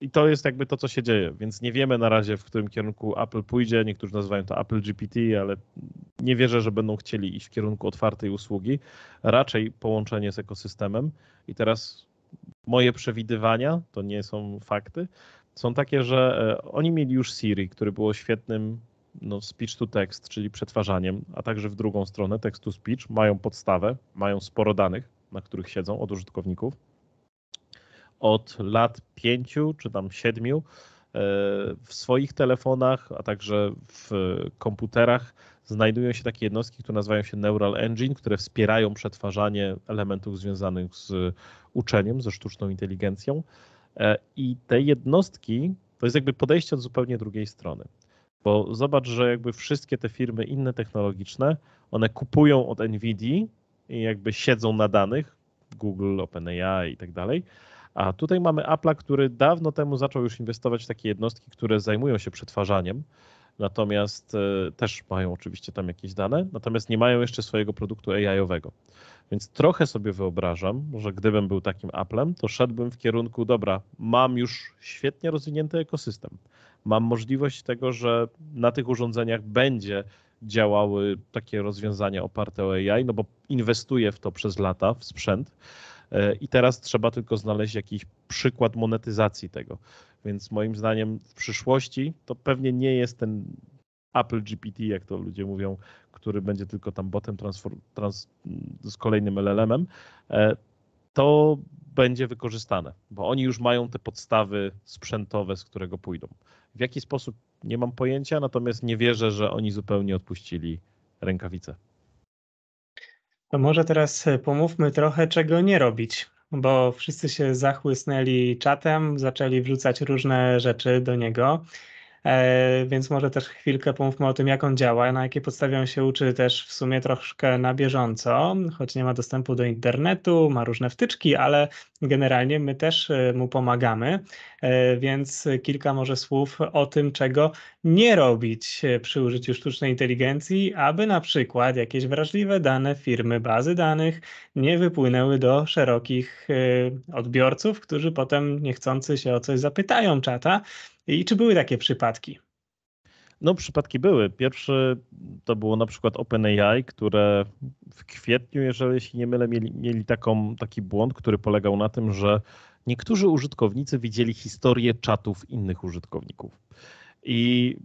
i to jest jakby to, co się dzieje, więc nie wiemy na razie, w którym kierunku Apple pójdzie. Niektórzy nazywają to Apple GPT, ale nie wierzę, że będą chcieli iść w kierunku otwartej usługi, raczej połączenie z ekosystemem. I teraz moje przewidywania, to nie są fakty, są takie, że e, oni mieli już Siri, który było świetnym no, speech to text, czyli przetwarzaniem, a także w drugą stronę text to speech, mają podstawę, mają sporo danych, na których siedzą od użytkowników od lat pięciu czy tam siedmiu e, w swoich telefonach, a także w komputerach znajdują się takie jednostki, które nazywają się Neural Engine, które wspierają przetwarzanie elementów związanych z uczeniem, ze sztuczną inteligencją. E, I te jednostki to jest jakby podejście od zupełnie drugiej strony. Bo zobacz, że jakby wszystkie te firmy inne technologiczne, one kupują od NVIDII i jakby siedzą na danych, Google, OpenAI i tak dalej, a tutaj mamy Apple, który dawno temu zaczął już inwestować w takie jednostki, które zajmują się przetwarzaniem, natomiast e, też mają oczywiście tam jakieś dane, natomiast nie mają jeszcze swojego produktu AI-owego. Więc trochę sobie wyobrażam, że gdybym był takim Applem, to szedłbym w kierunku, dobra, mam już świetnie rozwinięty ekosystem. Mam możliwość tego, że na tych urządzeniach będzie działały takie rozwiązania oparte o AI, no bo inwestuję w to przez lata, w sprzęt E, I teraz trzeba tylko znaleźć jakiś przykład monetyzacji tego. Więc moim zdaniem w przyszłości to pewnie nie jest ten Apple GPT, jak to ludzie mówią, który będzie tylko tam botem trans, z kolejnym LLM-em, e, to będzie wykorzystane, bo oni już mają te podstawy sprzętowe, z którego pójdą. W jaki sposób nie mam pojęcia, natomiast nie wierzę, że oni zupełnie odpuścili rękawice. To może teraz e, pomówmy trochę, czego nie robić, bo wszyscy się zachłysnęli czatem, zaczęli wrzucać różne rzeczy do niego. E, więc może też chwilkę pomówmy o tym, jak on działa, na jakiej podstawie on się uczy też w sumie troszkę na bieżąco, choć nie ma dostępu do internetu, ma różne wtyczki, ale generalnie my też e, mu pomagamy, e, więc kilka może słów o tym, czego nie robić przy użyciu sztucznej inteligencji, aby na przykład jakieś wrażliwe dane firmy, bazy danych nie wypłynęły do szerokich odbiorców, którzy potem niechcący się o coś zapytają czata, i czy były takie przypadki? No, przypadki były. Pierwszy to było na przykład OpenAI, które w kwietniu, jeżeli się nie mylę, mieli, mieli taką, taki błąd, który polegał na tym, że niektórzy użytkownicy widzieli historię czatów innych użytkowników. I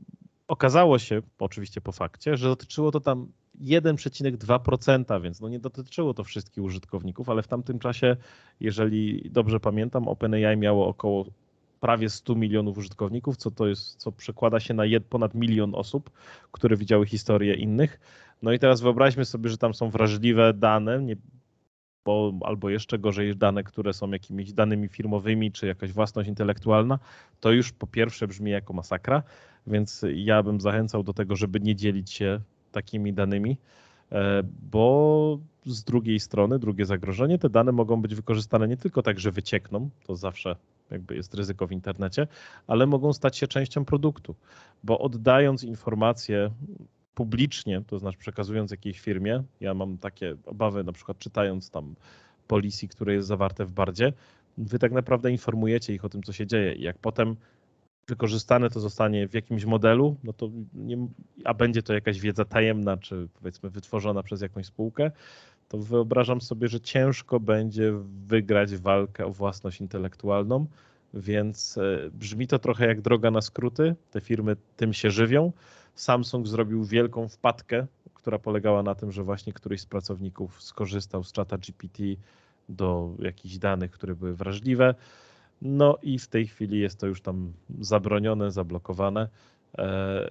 okazało się, oczywiście po fakcie, że dotyczyło to tam 1,2%, więc no nie dotyczyło to wszystkich użytkowników, ale w tamtym czasie, jeżeli dobrze pamiętam, OpenAI miało około prawie 100 milionów użytkowników, co to jest, co przekłada się na ponad milion osób, które widziały historię innych. No i teraz wyobraźmy sobie, że tam są wrażliwe dane, nie, bo, albo jeszcze gorzej dane, które są jakimiś danymi firmowymi, czy jakaś własność intelektualna, to już po pierwsze brzmi jako masakra, więc ja bym zachęcał do tego, żeby nie dzielić się takimi danymi, e, bo z drugiej strony, drugie zagrożenie, te dane mogą być wykorzystane nie tylko tak, że wyciekną, to zawsze jakby jest ryzyko w internecie, ale mogą stać się częścią produktu, bo oddając informacje publicznie, to znaczy przekazując jakiejś firmie, ja mam takie obawy, na przykład czytając tam policji, które jest zawarte w bardzie, wy tak naprawdę informujecie ich o tym, co się dzieje i jak potem wykorzystane to zostanie w jakimś modelu, no to nie, a będzie to jakaś wiedza tajemna, czy powiedzmy wytworzona przez jakąś spółkę, to wyobrażam sobie, że ciężko będzie wygrać walkę o własność intelektualną, więc e, brzmi to trochę jak droga na skróty. Te firmy tym się żywią. Samsung zrobił wielką wpadkę, która polegała na tym, że właśnie któryś z pracowników skorzystał z czata GPT do jakichś danych, które były wrażliwe. No i w tej chwili jest to już tam zabronione, zablokowane. E,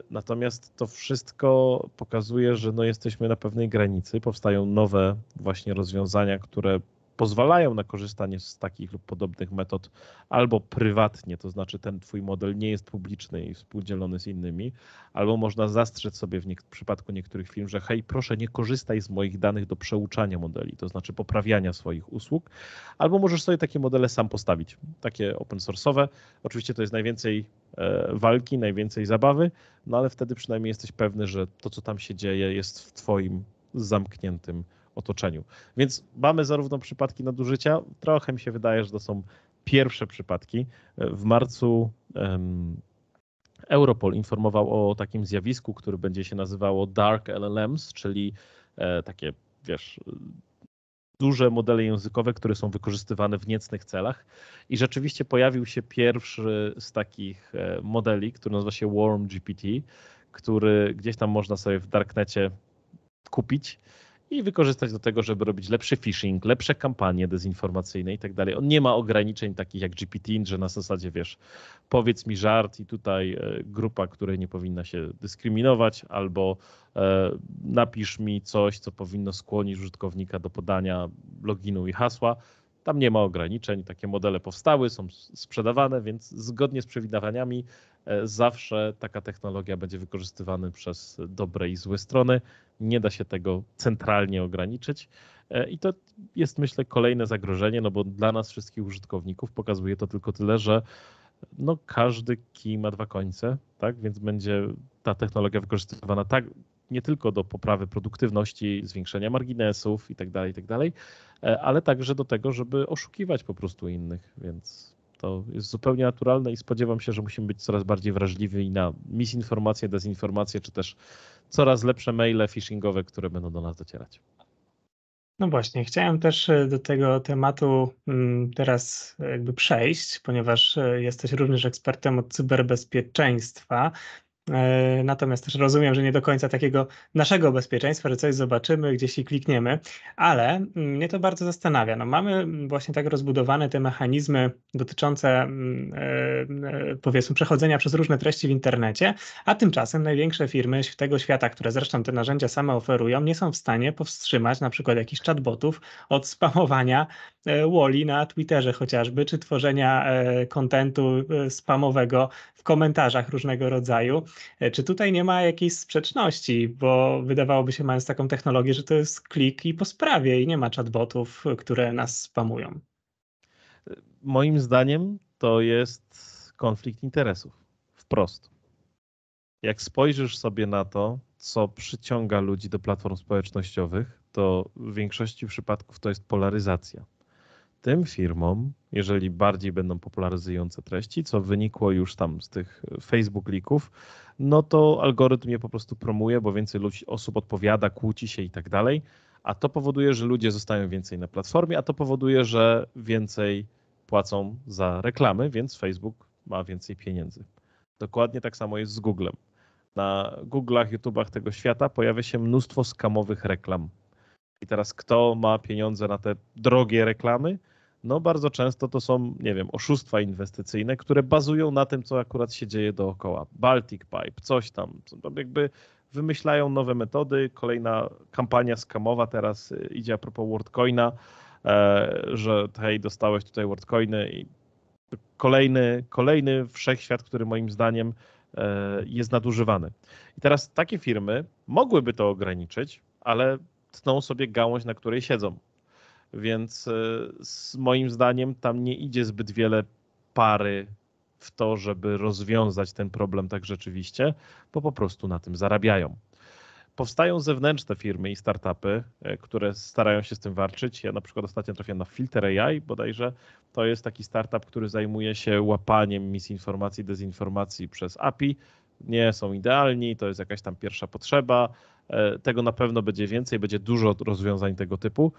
natomiast to wszystko pokazuje, że no jesteśmy na pewnej granicy, powstają nowe właśnie rozwiązania, które pozwalają na korzystanie z takich lub podobnych metod albo prywatnie, to znaczy ten twój model nie jest publiczny i współdzielony z innymi, albo można zastrzec sobie w, nie, w przypadku niektórych firm, że hej, proszę nie korzystaj z moich danych do przeuczania modeli, to znaczy poprawiania swoich usług, albo możesz sobie takie modele sam postawić, takie open source'owe. Oczywiście to jest najwięcej e, walki, najwięcej zabawy, no ale wtedy przynajmniej jesteś pewny, że to, co tam się dzieje, jest w twoim zamkniętym otoczeniu. Więc mamy zarówno przypadki nadużycia, trochę mi się wydaje, że to są pierwsze przypadki. W marcu um, Europol informował o takim zjawisku, które będzie się nazywało Dark LLMs, czyli e, takie, wiesz, duże modele językowe, które są wykorzystywane w niecnych celach. I rzeczywiście pojawił się pierwszy z takich e, modeli, który nazywa się WormGPT, GPT, który gdzieś tam można sobie w darknecie kupić i wykorzystać do tego, żeby robić lepszy phishing, lepsze kampanie dezinformacyjne i tak dalej. On nie ma ograniczeń takich jak GPT, że na zasadzie wiesz, powiedz mi żart i tutaj e, grupa, której nie powinna się dyskryminować, albo e, napisz mi coś, co powinno skłonić użytkownika do podania loginu i hasła. Tam nie ma ograniczeń, takie modele powstały, są sprzedawane, więc zgodnie z przewidywaniami e, zawsze taka technologia będzie wykorzystywana przez dobre i złe strony. Nie da się tego centralnie ograniczyć. E, I to jest, myślę, kolejne zagrożenie, no bo dla nas wszystkich użytkowników pokazuje to tylko tyle, że no każdy kij ma dwa końce, tak? Więc będzie ta technologia wykorzystywana tak, nie tylko do poprawy produktywności, zwiększenia marginesów itd., tak itd., tak e, ale także do tego, żeby oszukiwać po prostu innych, więc to jest zupełnie naturalne i spodziewam się, że musimy być coraz bardziej wrażliwi na misinformacje, dezinformacje, czy też coraz lepsze maile phishingowe, które będą do nas docierać. No właśnie, chciałem też e, do tego tematu mm, teraz jakby przejść, ponieważ e, jesteś również ekspertem od cyberbezpieczeństwa. E, natomiast też rozumiem, że nie do końca takiego naszego bezpieczeństwa, że coś zobaczymy, gdzieś i klikniemy, ale mm, mnie to bardzo zastanawia. No mamy właśnie tak rozbudowane te mechanizmy dotyczące mm, e, e, powiedzmy przechodzenia przez różne treści w internecie, a tymczasem największe firmy tego świata, które zresztą te narzędzia same oferują, nie są w stanie powstrzymać na przykład jakichś chatbotów od spamowania Woli na Twitterze chociażby, czy tworzenia kontentu spamowego w komentarzach różnego rodzaju. E, czy tutaj nie ma jakiejś sprzeczności, bo wydawałoby się, mając taką technologię, że to jest klik i po sprawie i nie ma chatbotów, które nas spamują? Moim zdaniem to jest konflikt interesów. Wprost. Jak spojrzysz sobie na to, co przyciąga ludzi do platform społecznościowych, to w większości przypadków to jest polaryzacja tym firmom, jeżeli bardziej będą popularyzujące treści, co wynikło już tam z tych Facebook leaków, no to algorytm je po prostu promuje, bo więcej ludzi, osób odpowiada, kłóci się i tak dalej, a to powoduje, że ludzie zostają więcej na platformie, a to powoduje, że więcej płacą za reklamy, więc Facebook ma więcej pieniędzy. Dokładnie tak samo jest z Googlem. Na Google'ach, YouTubach tego świata pojawia się mnóstwo skamowych reklam. I teraz kto ma pieniądze na te drogie reklamy? no bardzo często to są, nie wiem, oszustwa inwestycyjne, które bazują na tym, co akurat się dzieje dookoła. Baltic Pipe, coś tam, jakby wymyślają nowe metody, kolejna kampania skamowa teraz y, idzie a propos WordCoina, e, że hej, dostałeś tutaj Wordcoiny. i kolejny, kolejny wszechświat, który moim zdaniem e, jest nadużywany. I teraz takie firmy mogłyby to ograniczyć, ale tną sobie gałąź, na której siedzą. Więc z e, moim zdaniem tam nie idzie zbyt wiele pary w to, żeby rozwiązać ten problem tak rzeczywiście, bo po prostu na tym zarabiają. Powstają zewnętrzne firmy i startupy, e, które starają się z tym walczyć. Ja na przykład ostatnio trafiłem na Filter AI bodajże. To jest taki startup, który zajmuje się łapaniem misinformacji, dezinformacji przez API nie są idealni, to jest jakaś tam pierwsza potrzeba. E, tego na pewno będzie więcej, będzie dużo rozwiązań tego typu.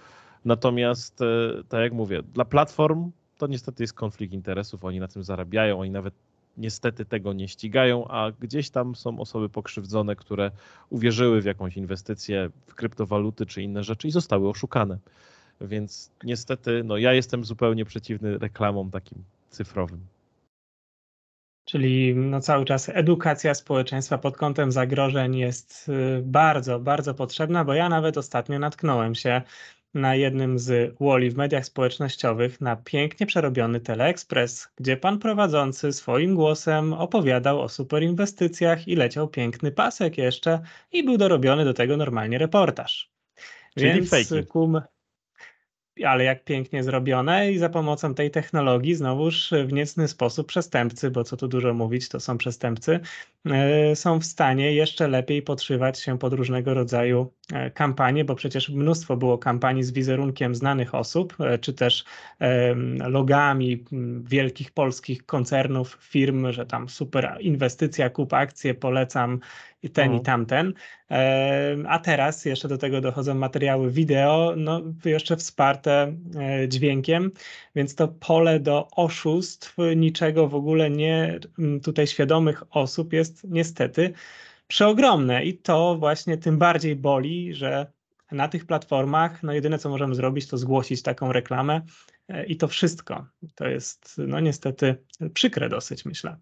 Natomiast, e, tak jak mówię, dla platform to niestety jest konflikt interesów, oni na tym zarabiają, oni nawet niestety tego nie ścigają, a gdzieś tam są osoby pokrzywdzone, które uwierzyły w jakąś inwestycję w kryptowaluty czy inne rzeczy i zostały oszukane. Więc niestety, no ja jestem zupełnie przeciwny reklamom takim cyfrowym. Czyli no cały czas edukacja społeczeństwa pod kątem zagrożeń jest y, bardzo, bardzo potrzebna, bo ja nawet ostatnio natknąłem się na jednym z Woli w mediach społecznościowych na pięknie przerobiony teleekspres, gdzie pan prowadzący swoim głosem opowiadał o superinwestycjach i leciał piękny pasek jeszcze i był dorobiony do tego normalnie reportaż. Czyli Więc fake. Kum ale jak pięknie zrobione i za pomocą tej technologii znowuż w niecny sposób przestępcy, bo co tu dużo mówić, to są przestępcy, e, są w stanie jeszcze lepiej podszywać się pod różnego rodzaju E, kampanie, bo przecież mnóstwo było kampanii z wizerunkiem znanych osób, e, czy też e, logami mm, wielkich polskich koncernów, firm, że tam super inwestycja, kup akcje, polecam ten no. i tamten. A teraz jeszcze do tego dochodzą materiały wideo, no jeszcze wsparte dźwiękiem, więc to pole do oszustw niczego w ogóle nie tutaj świadomych osób jest niestety przeogromne i to właśnie tym bardziej boli, że na tych platformach no jedyne co możemy zrobić to zgłosić taką reklamę e, i to wszystko. To jest no niestety przykre dosyć myślę.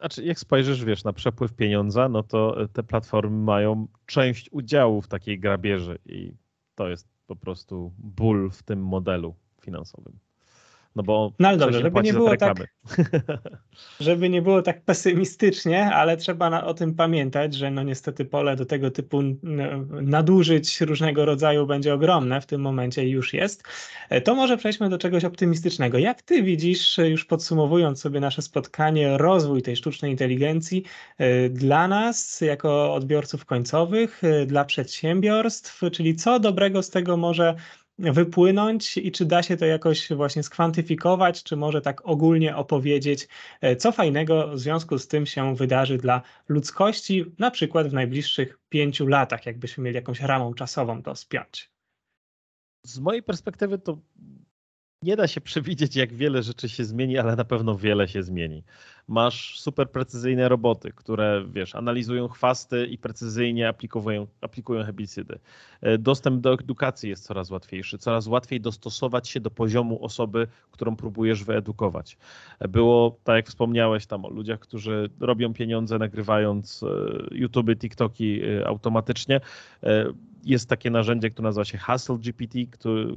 Znaczy, jak spojrzysz, wiesz, na przepływ pieniądza, no to e, te platformy mają część udziału w takiej grabieży i to jest po prostu ból w tym modelu finansowym. No bo no ale dobrze, żeby nie, było tak, żeby nie było tak pesymistycznie, ale trzeba na, o tym pamiętać, że no niestety pole do tego typu nadużyć różnego rodzaju będzie ogromne, w tym momencie już jest. E, to może przejdźmy do czegoś optymistycznego. Jak ty widzisz, e, już podsumowując sobie nasze spotkanie, rozwój tej sztucznej inteligencji e, dla nas, jako odbiorców końcowych, dla przedsiębiorstw, czyli co dobrego z tego może wypłynąć i czy da się to jakoś właśnie skwantyfikować, czy może tak ogólnie opowiedzieć, e, co fajnego w związku z tym się wydarzy dla ludzkości, na przykład w najbliższych pięciu latach, jakbyśmy mieli jakąś ramą czasową to spiąć. Z mojej perspektywy to nie da się przewidzieć, jak wiele rzeczy się zmieni, ale na pewno wiele się zmieni. Masz super precyzyjne roboty, które wiesz, analizują chwasty i precyzyjnie aplikują, aplikują herbicydy. E, dostęp do edukacji jest coraz łatwiejszy, coraz łatwiej dostosować się do poziomu osoby, którą próbujesz wyedukować. E, było, tak jak wspomniałeś tam o ludziach, którzy robią pieniądze nagrywając e, YouTube, TikToki automatycznie. Jest takie narzędzie, które nazywa się Hustle GPT,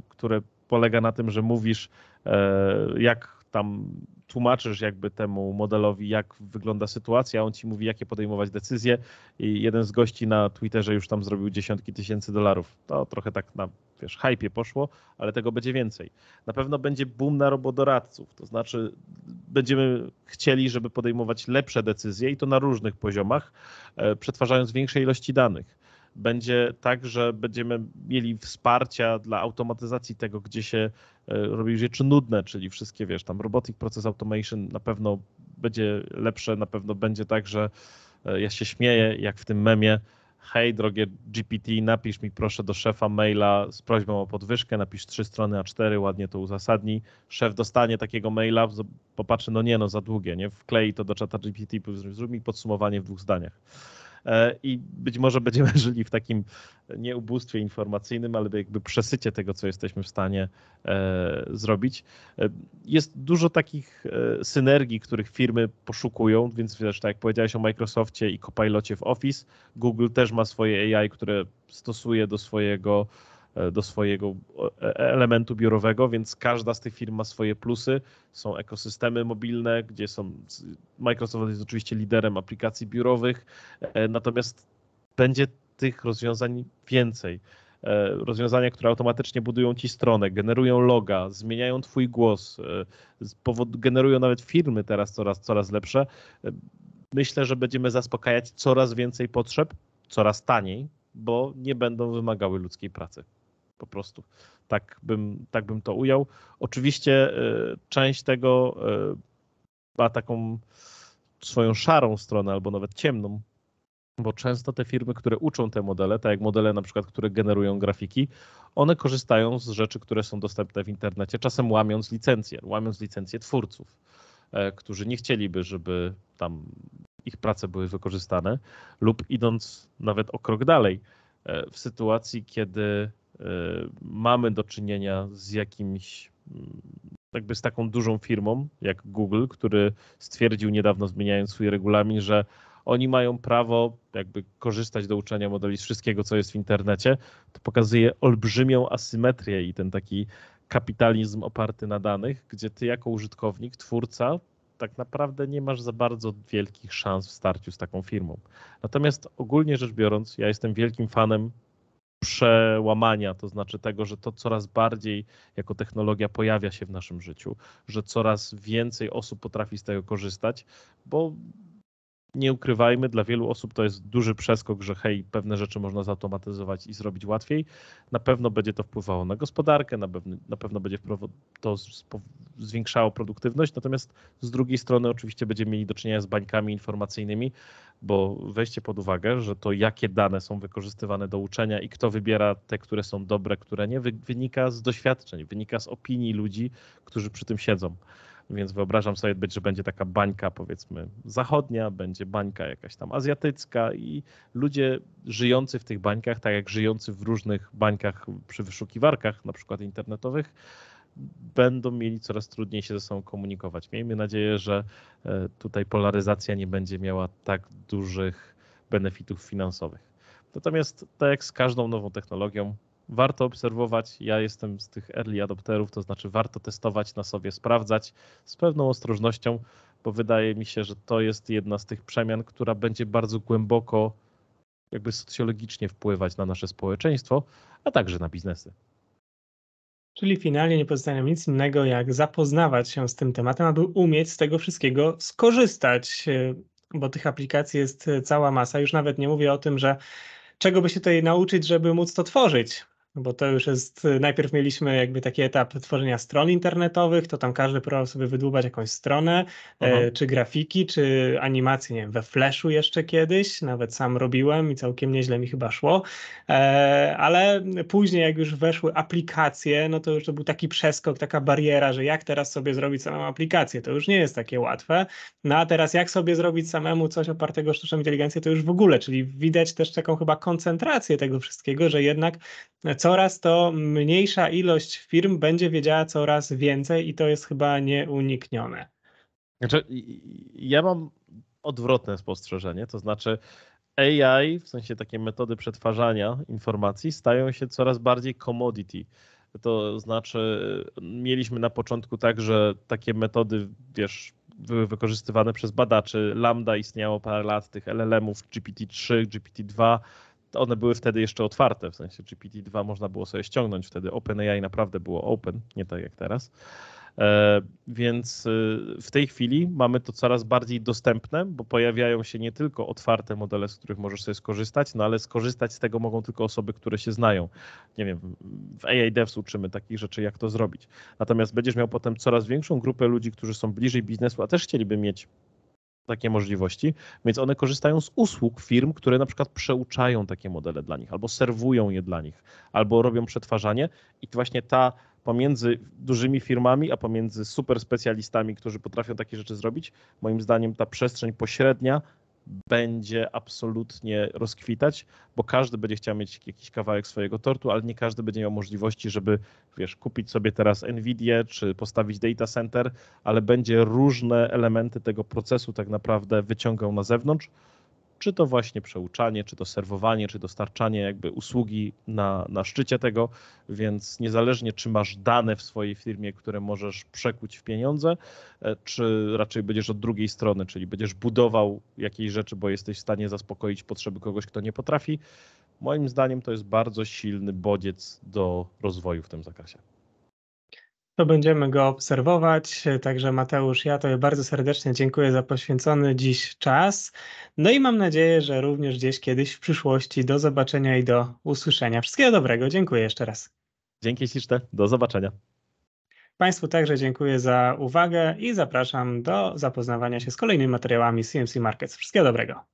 które polega na tym, że mówisz, e, jak tam tłumaczysz jakby temu modelowi, jak wygląda sytuacja, on ci mówi, jakie podejmować decyzje i jeden z gości na Twitterze już tam zrobił dziesiątki tysięcy dolarów. To trochę tak na, wiesz, hypie poszło, ale tego będzie więcej. Na pewno będzie boom na robodoradców, to znaczy będziemy chcieli, żeby podejmować lepsze decyzje i to na różnych poziomach, e, przetwarzając większe ilości danych będzie tak, że będziemy mieli wsparcia dla automatyzacji tego, gdzie się e, robi rzeczy nudne, czyli wszystkie, wiesz, tam robotic process automation na pewno będzie lepsze, na pewno będzie tak, że e, ja się śmieję, jak w tym memie, hej drogie GPT, napisz mi proszę do szefa maila z prośbą o podwyżkę, napisz trzy strony a cztery ładnie to uzasadni. Szef dostanie takiego maila, popatrzy, no nie, no za długie, nie? Wklei to do czata GPT, zrób mi podsumowanie w dwóch zdaniach. E, i być może będziemy żyli w takim e, nie ubóstwie informacyjnym, ale jakby przesycie tego, co jesteśmy w stanie e, zrobić. Jest dużo takich synergii, których firmy poszukują, więc wiesz, tak jak powiedziałeś o Microsoftie i Copilocie w Office, Google też ma swoje AI, które stosuje do swojego E, do swojego e, elementu biurowego, więc każda z tych firm ma swoje plusy. Są ekosystemy mobilne, gdzie są. Microsoft jest oczywiście liderem aplikacji biurowych, e, natomiast będzie tych rozwiązań więcej. Rozwiązania, które automatycznie budują ci stronę, generują loga, zmieniają twój głos, generują nawet firmy teraz coraz, coraz lepsze. Myślę, że będziemy zaspokajać coraz więcej potrzeb, coraz taniej, bo nie będą wymagały ludzkiej pracy po prostu. Tak bym, tak bym to ujął. Oczywiście e, część tego e, ma taką swoją szarą stronę albo nawet ciemną, bo często te firmy, które uczą te modele, tak jak modele na przykład, które generują grafiki, one korzystają z rzeczy, które są dostępne w internecie, czasem łamiąc licencje, łamiąc licencje twórców, e, którzy nie chcieliby, żeby tam ich prace były wykorzystane, lub idąc nawet o krok dalej, w sytuacji, kiedy mamy do czynienia z jakimś mm, jakby z taką dużą firmą jak Google, który stwierdził niedawno zmieniając swój regulamin, że oni mają prawo jakby korzystać do uczenia modeli z wszystkiego, co jest w internecie, to pokazuje olbrzymią asymetrię i ten taki kapitalizm oparty na danych, gdzie ty jako użytkownik, twórca, tak naprawdę nie masz za bardzo wielkich szans w starciu z taką firmą. Natomiast ogólnie rzecz biorąc, ja jestem wielkim fanem przełamania, to znaczy tego, że to coraz bardziej jako technologia pojawia się w naszym życiu, że coraz więcej osób potrafi z tego korzystać, bo nie ukrywajmy, dla wielu osób to jest duży przeskok, że hej, pewne rzeczy można zautomatyzować i zrobić łatwiej. Na pewno będzie to wpływało na gospodarkę, na, na pewno będzie to zwiększało produktywność, natomiast z drugiej strony oczywiście będziemy mieli do czynienia z bańkami informacyjnymi, bo weźcie pod uwagę, że to jakie dane są wykorzystywane do uczenia i kto wybiera te, które są dobre, które nie, wynika z doświadczeń, wynika z opinii ludzi, którzy przy tym siedzą. Więc wyobrażam sobie, że będzie taka bańka, powiedzmy, zachodnia, będzie bańka jakaś tam azjatycka i ludzie żyjący w tych bańkach, tak jak żyjący w różnych bańkach przy wyszukiwarkach, na przykład internetowych, będą mieli coraz trudniej się ze sobą komunikować. Miejmy nadzieję, że e, tutaj polaryzacja nie będzie miała tak dużych benefitów finansowych. Natomiast tak jak z każdą nową technologią, warto obserwować. Ja jestem z tych early adopterów, to znaczy warto testować na sobie, sprawdzać z pewną ostrożnością, bo wydaje mi się, że to jest jedna z tych przemian, która będzie bardzo głęboko, jakby socjologicznie wpływać na nasze społeczeństwo, a także na biznesy. Czyli finalnie nie pozostanie nic innego, jak zapoznawać się z tym tematem, aby umieć z tego wszystkiego skorzystać, e, bo tych aplikacji jest cała masa. Już nawet nie mówię o tym, że czego by się tutaj nauczyć, żeby móc to tworzyć, bo to już jest, y, najpierw mieliśmy jakby taki etap tworzenia stron internetowych, to tam każdy próbował sobie wydłubać jakąś stronę, e, mhm. czy grafiki, czy animacje, nie wiem, we Flashu jeszcze kiedyś, nawet sam robiłem i całkiem nieźle mi chyba szło, e, ale później jak już weszły aplikacje, no to już to był taki przeskok, taka bariera, że jak teraz sobie zrobić samą aplikację, to już nie jest takie łatwe, no a teraz jak sobie zrobić samemu coś opartego o sztuczną inteligencję, to już w ogóle, czyli widać też taką chyba koncentrację tego wszystkiego, że jednak e, coraz to mniejsza ilość firm będzie wiedziała coraz więcej i to jest chyba nieuniknione. Znaczy, ja mam odwrotne spostrzeżenie, to znaczy AI, w sensie takie metody przetwarzania informacji, stają się coraz bardziej commodity. To znaczy, mieliśmy na początku także takie metody, wiesz, były wykorzystywane przez badaczy. Lambda istniało parę lat, tych LLM-ów, GPT-3, GPT-2, one były wtedy jeszcze otwarte, w sensie GPT-2 można było sobie ściągnąć wtedy. OpenAI naprawdę było open, nie tak jak teraz. E, więc y, w tej chwili mamy to coraz bardziej dostępne, bo pojawiają się nie tylko otwarte modele, z których możesz sobie skorzystać, no ale skorzystać z tego mogą tylko osoby, które się znają. Nie wiem, w AI Devs uczymy takich rzeczy, jak to zrobić. Natomiast będziesz miał potem coraz większą grupę ludzi, którzy są bliżej biznesu, a też chcieliby mieć takie możliwości, więc one korzystają z usług firm, które na przykład przeuczają takie modele dla nich, albo serwują je dla nich, albo robią przetwarzanie i właśnie ta pomiędzy dużymi firmami, a pomiędzy super specjalistami, którzy potrafią takie rzeczy zrobić, moim zdaniem ta przestrzeń pośrednia będzie absolutnie rozkwitać, bo każdy będzie chciał mieć jakiś kawałek swojego tortu, ale nie każdy będzie miał możliwości, żeby wiesz, kupić sobie teraz Nvidia czy postawić data center, ale będzie różne elementy tego procesu tak naprawdę wyciągał na zewnątrz, czy to właśnie przeuczanie, czy to serwowanie, czy dostarczanie jakby usługi na, na szczycie tego, więc niezależnie czy masz dane w swojej firmie, które możesz przekuć w pieniądze, e, czy raczej będziesz od drugiej strony, czyli będziesz budował jakieś rzeczy, bo jesteś w stanie zaspokoić potrzeby kogoś, kto nie potrafi, moim zdaniem to jest bardzo silny bodziec do rozwoju w tym zakresie to będziemy go obserwować. Także Mateusz, ja Tobie bardzo serdecznie dziękuję za poświęcony dziś czas. No i mam nadzieję, że również gdzieś kiedyś w przyszłości do zobaczenia i do usłyszenia. Wszystkiego dobrego, dziękuję jeszcze raz. Dzięki śliczne, do zobaczenia. Państwu także dziękuję za uwagę i zapraszam do zapoznawania się z kolejnymi materiałami CMC Markets. Wszystkiego dobrego.